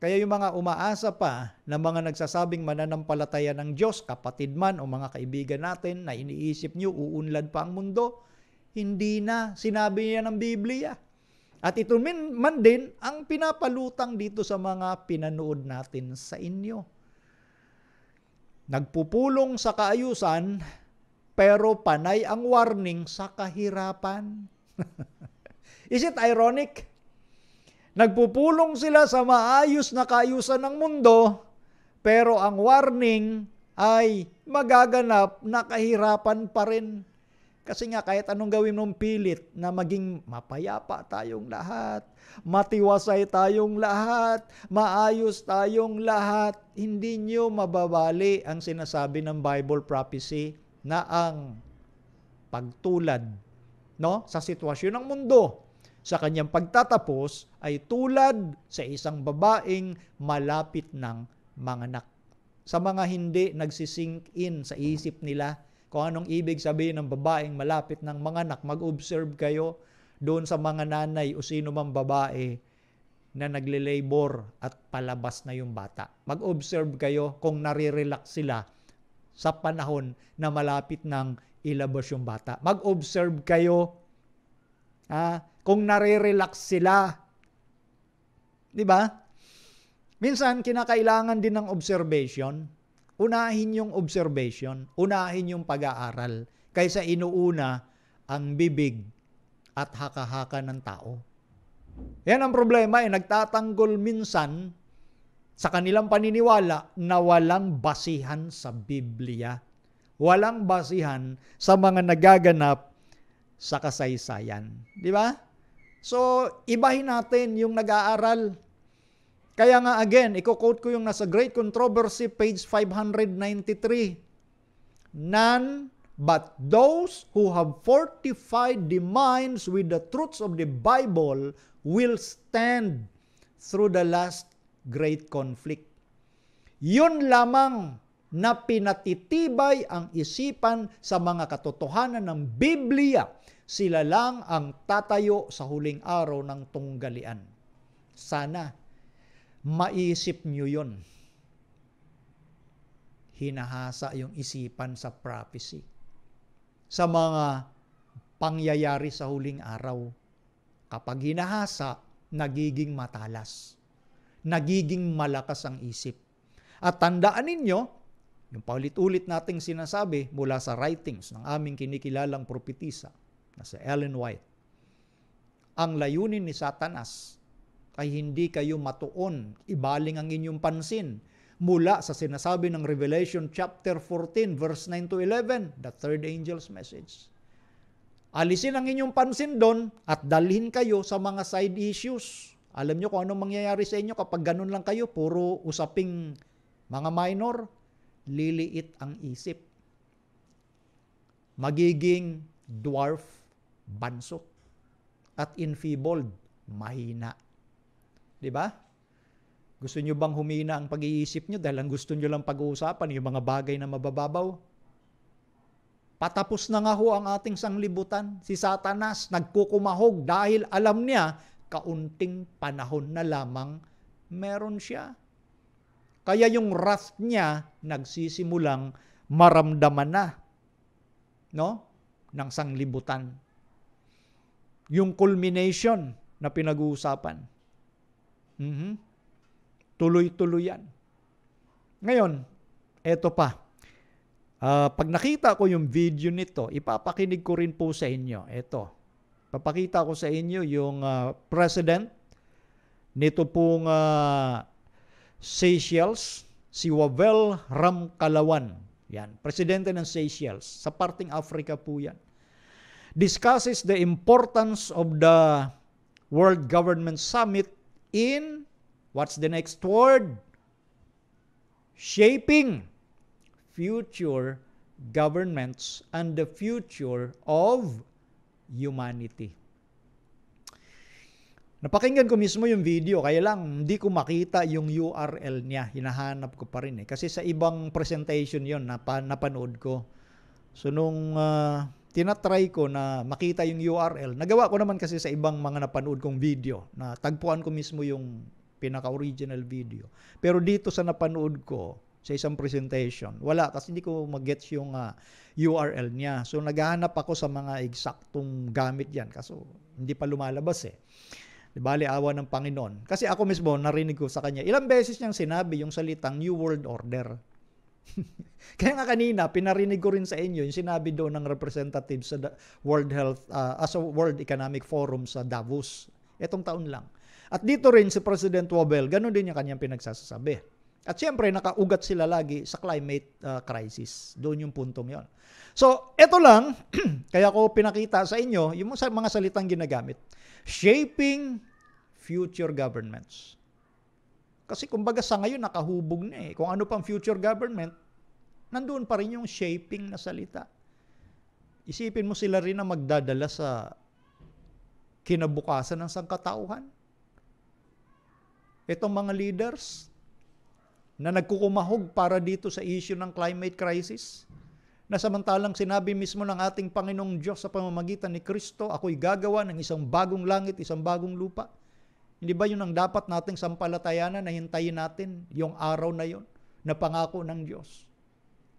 Kaya yung mga umaasa pa na mga nagsasabing mananampalataya ng Diyos, kapatid man o mga kaibigan natin na iniisip nyo uunlad pa ang mundo, hindi na sinabi niya ng Biblia. At ito man din ang pinapalutang dito sa mga pinanood natin sa inyo. Nagpupulong sa kaayusan pero panay ang warning sa kahirapan. Is it ironic? Nagpupulong sila sa maayos na kaayusan ng mundo pero ang warning ay magaganap na kahirapan pa rin. Kasi nga kahit anong gawin mong pilit na maging mapayapa tayong lahat, matiwasay tayong lahat, maayos tayong lahat, hindi nyo mababali ang sinasabi ng Bible prophecy na ang pagtulad no sa sitwasyon ng mundo sa kanyang pagtatapos ay tulad sa isang babaeng malapit ng mga anak. Sa mga hindi nagsisink in sa isip nila kung anong ibig sabihin ng babaeng malapit ng mga anak, mag-observe kayo doon sa mga nanay o sino mang babae na nagle-labor at palabas na yung bata. Mag-observe kayo kung nare-relax sila sa panahon na malapit ng ilabas yung bata. Mag-observe kayo ha, kung nare-relax sila. Di ba? Minsan, kinakailangan din ng observation unahin yung observation, unahin yung pag-aaral kaysa inuuna ang bibig at hakahaka ng tao. Yan ang problema eh, nagtatanggol minsan sa kanilang paniniwala na walang basihan sa Biblia. Walang basihan sa mga nagaganap sa kasaysayan. Di ba? So, ibahin natin yung nag-aaral kaya nga again, iko-quote ko yung nasa Great Controversy, page 593. None but those who have fortified the minds with the truths of the Bible will stand through the last great conflict. Yun lamang na pinatitibay ang isipan sa mga katotohanan ng Biblia. Sila lang ang tatayo sa huling araw ng tunggalian. Sana maisip nyo yon. Hinahasa yung isipan sa prophecy. Sa mga pangyayari sa huling araw, kapag hinahasa, nagiging matalas. Nagiging malakas ang isip. At tandaan ninyo, yung paulit-ulit nating sinasabi mula sa writings ng aming kinikilalang propetisa na si Ellen White, ang layunin ni Satanas ay hindi kayo matuon. Ibaling ang inyong pansin mula sa sinasabi ng Revelation chapter 14 verse 9 to 11, the third angel's message. Alisin ang inyong pansin doon at dalhin kayo sa mga side issues. Alam nyo kung anong mangyayari sa inyo kapag ganun lang kayo, puro usaping mga minor, liliit ang isip. Magiging dwarf, bansot, at enfeebled, mahina Di ba? Gusto nyo bang humina ang pag-iisip nyo dahil ang gusto nyo lang pag-uusapan yung mga bagay na mabababaw? Patapos na nga ho ang ating sanglibutan. Si Satanas nagkukumahog dahil alam niya kaunting panahon na lamang meron siya. Kaya yung wrath niya nagsisimulang maramdaman na no? ng sanglibutan. Yung culmination na pinag-uusapan. Mm-hmm. Tuloy-tuloy yan. Ngayon, eto pa. Uh, pag nakita ko yung video nito, ipapakinig ko rin po sa inyo. Ito. Papakita ko sa inyo yung uh, president nito pong uh, Seychelles, si Wavel Ramkalawan. Yan, presidente ng Seychelles. Sa parting Africa po yan. Discusses the importance of the World Government Summit in, what's the next word? Shaping future governments and the future of humanity. Napakinggan ko mismo yung video, kaya lang hindi ko makita yung URL niya. Hinahanap ko pa rin eh. Kasi sa ibang presentation yon napa, napanood ko. So nung uh, tinatry ko na makita yung URL. Nagawa ko naman kasi sa ibang mga napanood kong video na tagpuan ko mismo yung pinaka-original video. Pero dito sa napanood ko, sa isang presentation, wala kasi hindi ko mag-gets yung uh, ah, URL niya. So naghahanap ako sa mga eksaktong gamit yan kasi hindi pa lumalabas eh. Di bali, awa ng Panginoon. Kasi ako mismo, narinig ko sa kanya, ilang beses niyang sinabi yung salitang New World Order. Kaya nga kanina, pinarinig ko rin sa inyo yung sinabi doon ng representative sa World Health, uh, as a World Economic Forum sa Davos. Etong taon lang. At dito rin si President Wobel, ganun din yung kanyang pinagsasabi. At siyempre, nakaugat sila lagi sa climate uh, crisis. Doon yung puntong yon. So, eto lang, kaya ko pinakita sa inyo yung mga salitang ginagamit. Shaping future governments. Kasi kumbaga sa ngayon nakahubog na eh. Kung ano pang future government, nandoon pa rin yung shaping na salita. Isipin mo sila rin na magdadala sa kinabukasan ng sangkatauhan. Itong mga leaders na nagkukumahog para dito sa issue ng climate crisis, na samantalang sinabi mismo ng ating Panginoong Diyos sa pamamagitan ni Kristo, ako'y gagawa ng isang bagong langit, isang bagong lupa. Hindi ba yun ang dapat nating sampalatayanan na hintayin natin yung araw na yun na pangako ng Diyos?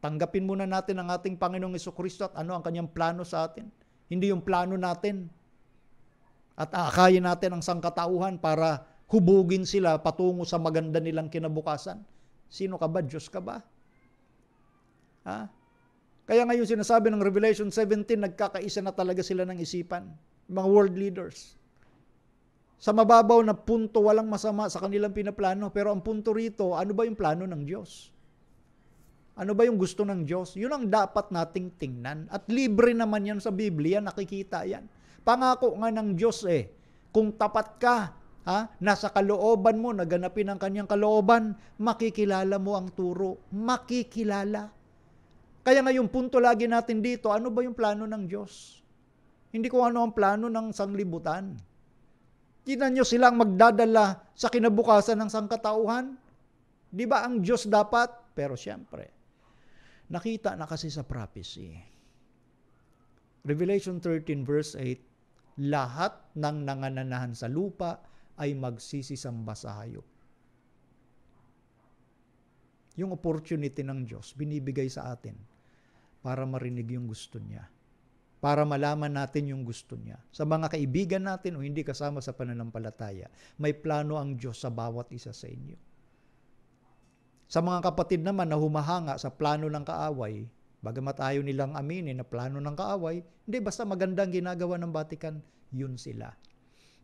Tanggapin muna natin ang ating Panginoong Kristo at ano ang kanyang plano sa atin. Hindi yung plano natin. At aakayin natin ang sangkatauhan para hubugin sila patungo sa maganda nilang kinabukasan. Sino ka ba? Diyos ka ba? Ha? Kaya ngayon sinasabi ng Revelation 17, nagkakaisa na talaga sila ng isipan. Mga world leaders. Sa mababaw na punto, walang masama sa kanilang pinaplano. Pero ang punto rito, ano ba yung plano ng Diyos? Ano ba yung gusto ng Diyos? Yun ang dapat nating tingnan. At libre naman yan sa Biblia, nakikita yan. Pangako nga ng Diyos eh, kung tapat ka, ha, nasa kalooban mo, naganapin ang kanyang kalooban, makikilala mo ang turo. Makikilala. Kaya ngayong punto lagi natin dito, ano ba yung plano ng Diyos? Hindi ko ano ang plano ng sanglibutan. Tinan nyo silang magdadala sa kinabukasan ng sangkatauhan. Di ba ang Diyos dapat? Pero siyempre, nakita na kasi sa prophecy. Revelation 13 verse 8, lahat ng nangananahan sa lupa ay magsisisamba sa hayop. Yung opportunity ng Diyos binibigay sa atin para marinig yung gusto niya para malaman natin yung gusto niya. Sa mga kaibigan natin o hindi kasama sa pananampalataya, may plano ang Diyos sa bawat isa sa inyo. Sa mga kapatid naman na humahanga sa plano ng kaaway, bagamat ayaw nilang aminin na plano ng kaaway, hindi basta magandang ginagawa ng Vatican, yun sila.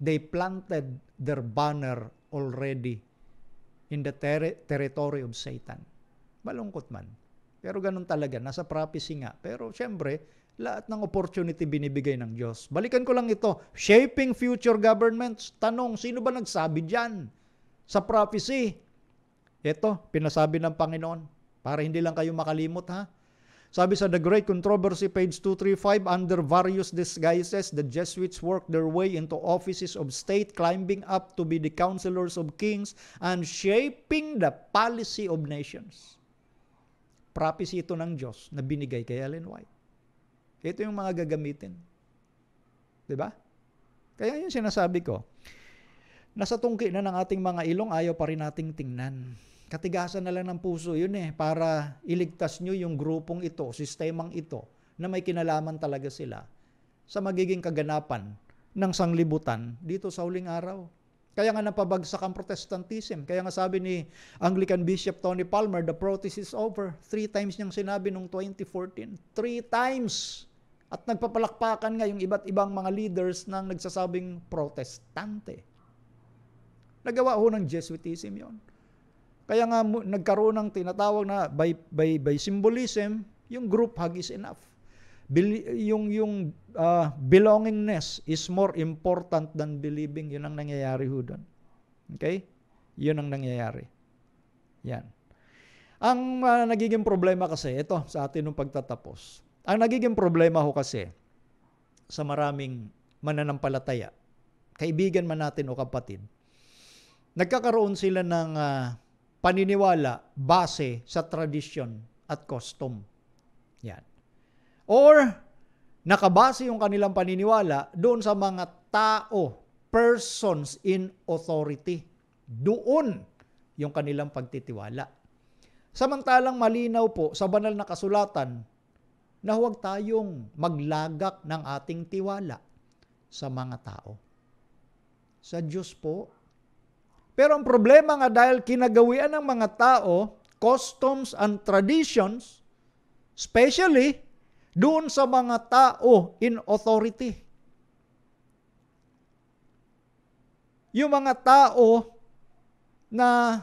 They planted their banner already in the ter- territory of Satan. Malungkot man. Pero ganun talaga, nasa prophecy nga. Pero syempre, lahat ng opportunity binibigay ng Diyos. Balikan ko lang ito, shaping future governments. Tanong, sino ba nagsabi diyan sa prophecy? Ito, pinasabi ng Panginoon para hindi lang kayo makalimot ha. Sabi sa The Great Controversy, page 235, under various disguises, the Jesuits worked their way into offices of state, climbing up to be the counselors of kings and shaping the policy of nations. Prophecy ito ng Diyos na binigay kay Ellen White. Ito yung mga gagamitin. 'Di ba? Kaya yun sinasabi ko, nasa tungki na ng ating mga ilong, ayaw pa rin nating tingnan. Katigasan na lang ng puso yun eh, para iligtas nyo yung grupong ito, sistemang ito, na may kinalaman talaga sila sa magiging kaganapan ng sanglibutan dito sa huling araw. Kaya nga napabagsak ang Protestantism. Kaya nga sabi ni Anglican Bishop Tony Palmer, the protest is over. Three times niyang sinabi noong 2014. Three times! At nagpapalakpakan nga yung iba't ibang mga leaders ng nagsasabing protestante. Nagawa ho ng Jesuitism yon. Kaya nga nagkaroon ng tinatawag na by, by, by symbolism, yung group hug is enough yung yung uh, belongingness is more important than believing. Yun ang nangyayari ho doon. Okay? Yun ang nangyayari. Yan. Ang uh, nagiging problema kasi, ito sa atin nung pagtatapos. Ang nagiging problema ho kasi sa maraming mananampalataya, kaibigan man natin o kapatid, nagkakaroon sila ng uh, paniniwala base sa tradisyon at custom. Yan or nakabase yung kanilang paniniwala doon sa mga tao, persons in authority. Doon yung kanilang pagtitiwala. Samantalang malinaw po sa banal na kasulatan na huwag tayong maglagak ng ating tiwala sa mga tao. Sa Diyos po. Pero ang problema nga dahil kinagawian ng mga tao, customs and traditions, especially doon sa mga tao in authority. Yung mga tao na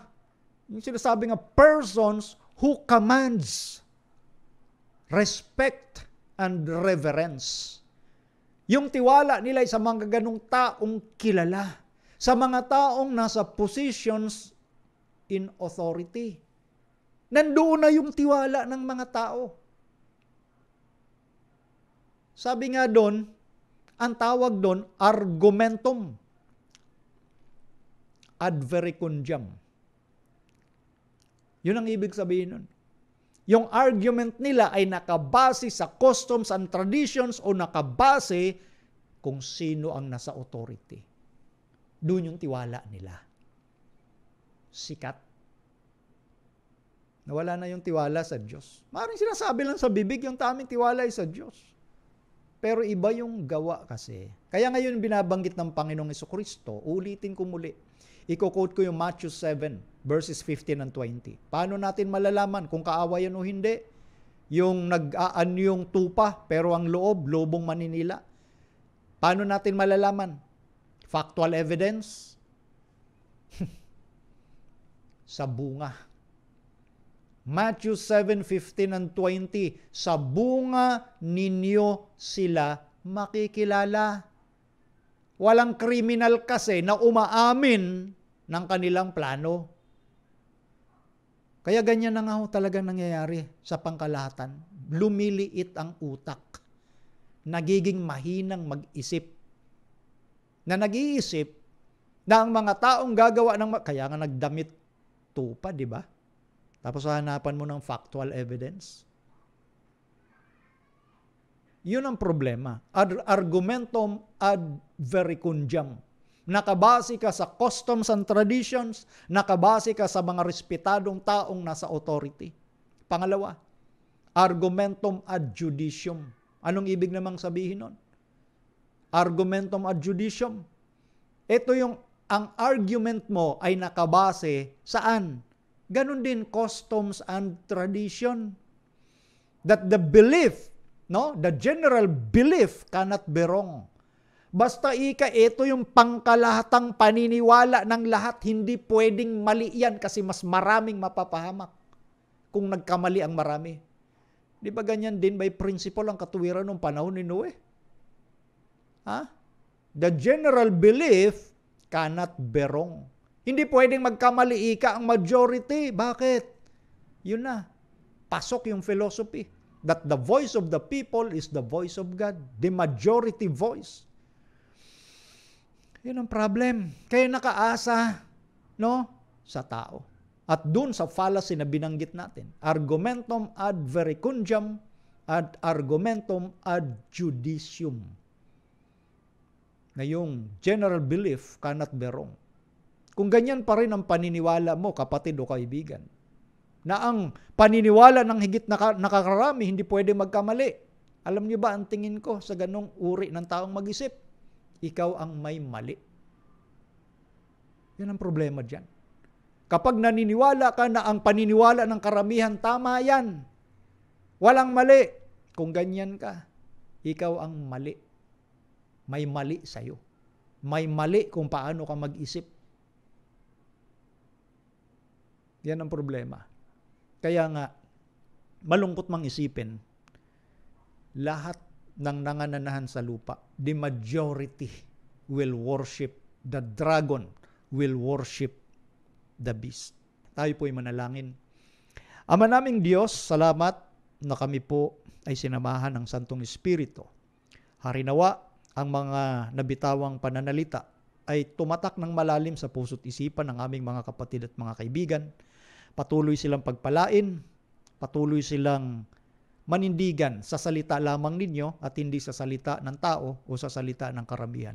yung sinasabi nga persons who commands respect and reverence. Yung tiwala nila ay sa mga ganong taong kilala, sa mga taong nasa positions in authority. Nandoon na yung tiwala ng mga tao. Sabi nga doon, ang tawag doon, argumentum. Advericundiam. Yun ang ibig sabihin nun. Yung argument nila ay nakabase sa customs and traditions o nakabase kung sino ang nasa authority. Doon yung tiwala nila. Sikat. Nawala na yung tiwala sa Diyos. Maring sinasabi lang sa bibig, yung taming tiwala ay sa Diyos. Pero iba yung gawa kasi. Kaya ngayon binabanggit ng Panginoong Kristo, ulitin ko muli. Iko-quote ko yung Matthew 7 verses 15 and 20. Paano natin malalaman kung kaawayan o hindi? Yung nag-aan yung tupa pero ang loob, lobong maninila. Paano natin malalaman? Factual evidence? Sa bunga Matthew 7:15 and 20, sa bunga ninyo sila makikilala. Walang kriminal kasi na umaamin ng kanilang plano. Kaya ganyan na nga ho talaga nangyayari sa pangkalahatan. Lumiliit ang utak. Nagiging mahinang mag-isip. Na nag-iisip na ang mga taong gagawa ng... Kaya nga nagdamit tupa, di ba? Tapos hahanapan mo ng factual evidence. Yun ang problema. Ad argumentum ad vericundiam. Nakabase ka sa customs and traditions, nakabase ka sa mga respetadong taong nasa authority. Pangalawa, argumentum ad judicium. Anong ibig namang sabihin nun? Argumentum ad judicium. Ito yung, ang argument mo ay nakabase saan? Ganon din customs and tradition. That the belief, no? The general belief cannot be wrong. Basta ika, ito yung pangkalahatang paniniwala ng lahat. Hindi pwedeng mali yan kasi mas maraming mapapahamak kung nagkamali ang marami. Di ba ganyan din by principle ang katuwiran ng panahon ni Noe? Ha? The general belief cannot be wrong. Hindi pwedeng magkamali ka ang majority. Bakit? Yun na. Pasok yung philosophy that the voice of the people is the voice of God, the majority voice. Yun ang problem. Kaya nakaasa no, sa tao. At dun sa fallacy na binanggit natin, argumentum ad vericundiam at argumentum ad judicium. Na yung general belief cannot be wrong. Kung ganyan pa rin ang paniniwala mo, kapatid o kaibigan, na ang paniniwala ng higit na nakakarami, hindi pwede magkamali. Alam niyo ba ang tingin ko sa ganong uri ng taong mag-isip? Ikaw ang may mali. Yan ang problema dyan. Kapag naniniwala ka na ang paniniwala ng karamihan, tama yan. Walang mali. Kung ganyan ka, ikaw ang mali. May mali sa'yo. May mali kung paano ka mag-isip. Yan ang problema. Kaya nga, malungkot mang isipin, lahat ng nangananahan sa lupa, the majority will worship the dragon, will worship the beast. Tayo po'y manalangin. Ama naming Diyos, salamat na kami po ay sinamahan ng Santong Espiritu. Harinawa, ang mga nabitawang pananalita ay tumatak ng malalim sa puso't isipan ng aming mga kapatid at mga kaibigan Patuloy silang pagpalain, patuloy silang manindigan sa salita lamang ninyo at hindi sa salita ng tao o sa salita ng karamihan.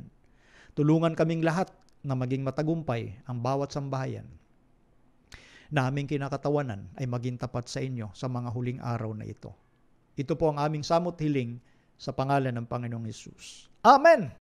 Tulungan kaming lahat na maging matagumpay ang bawat sambahayan na aming kinakatawanan ay maging tapat sa inyo sa mga huling araw na ito. Ito po ang aming samot hiling sa pangalan ng Panginoong Yesus. Amen!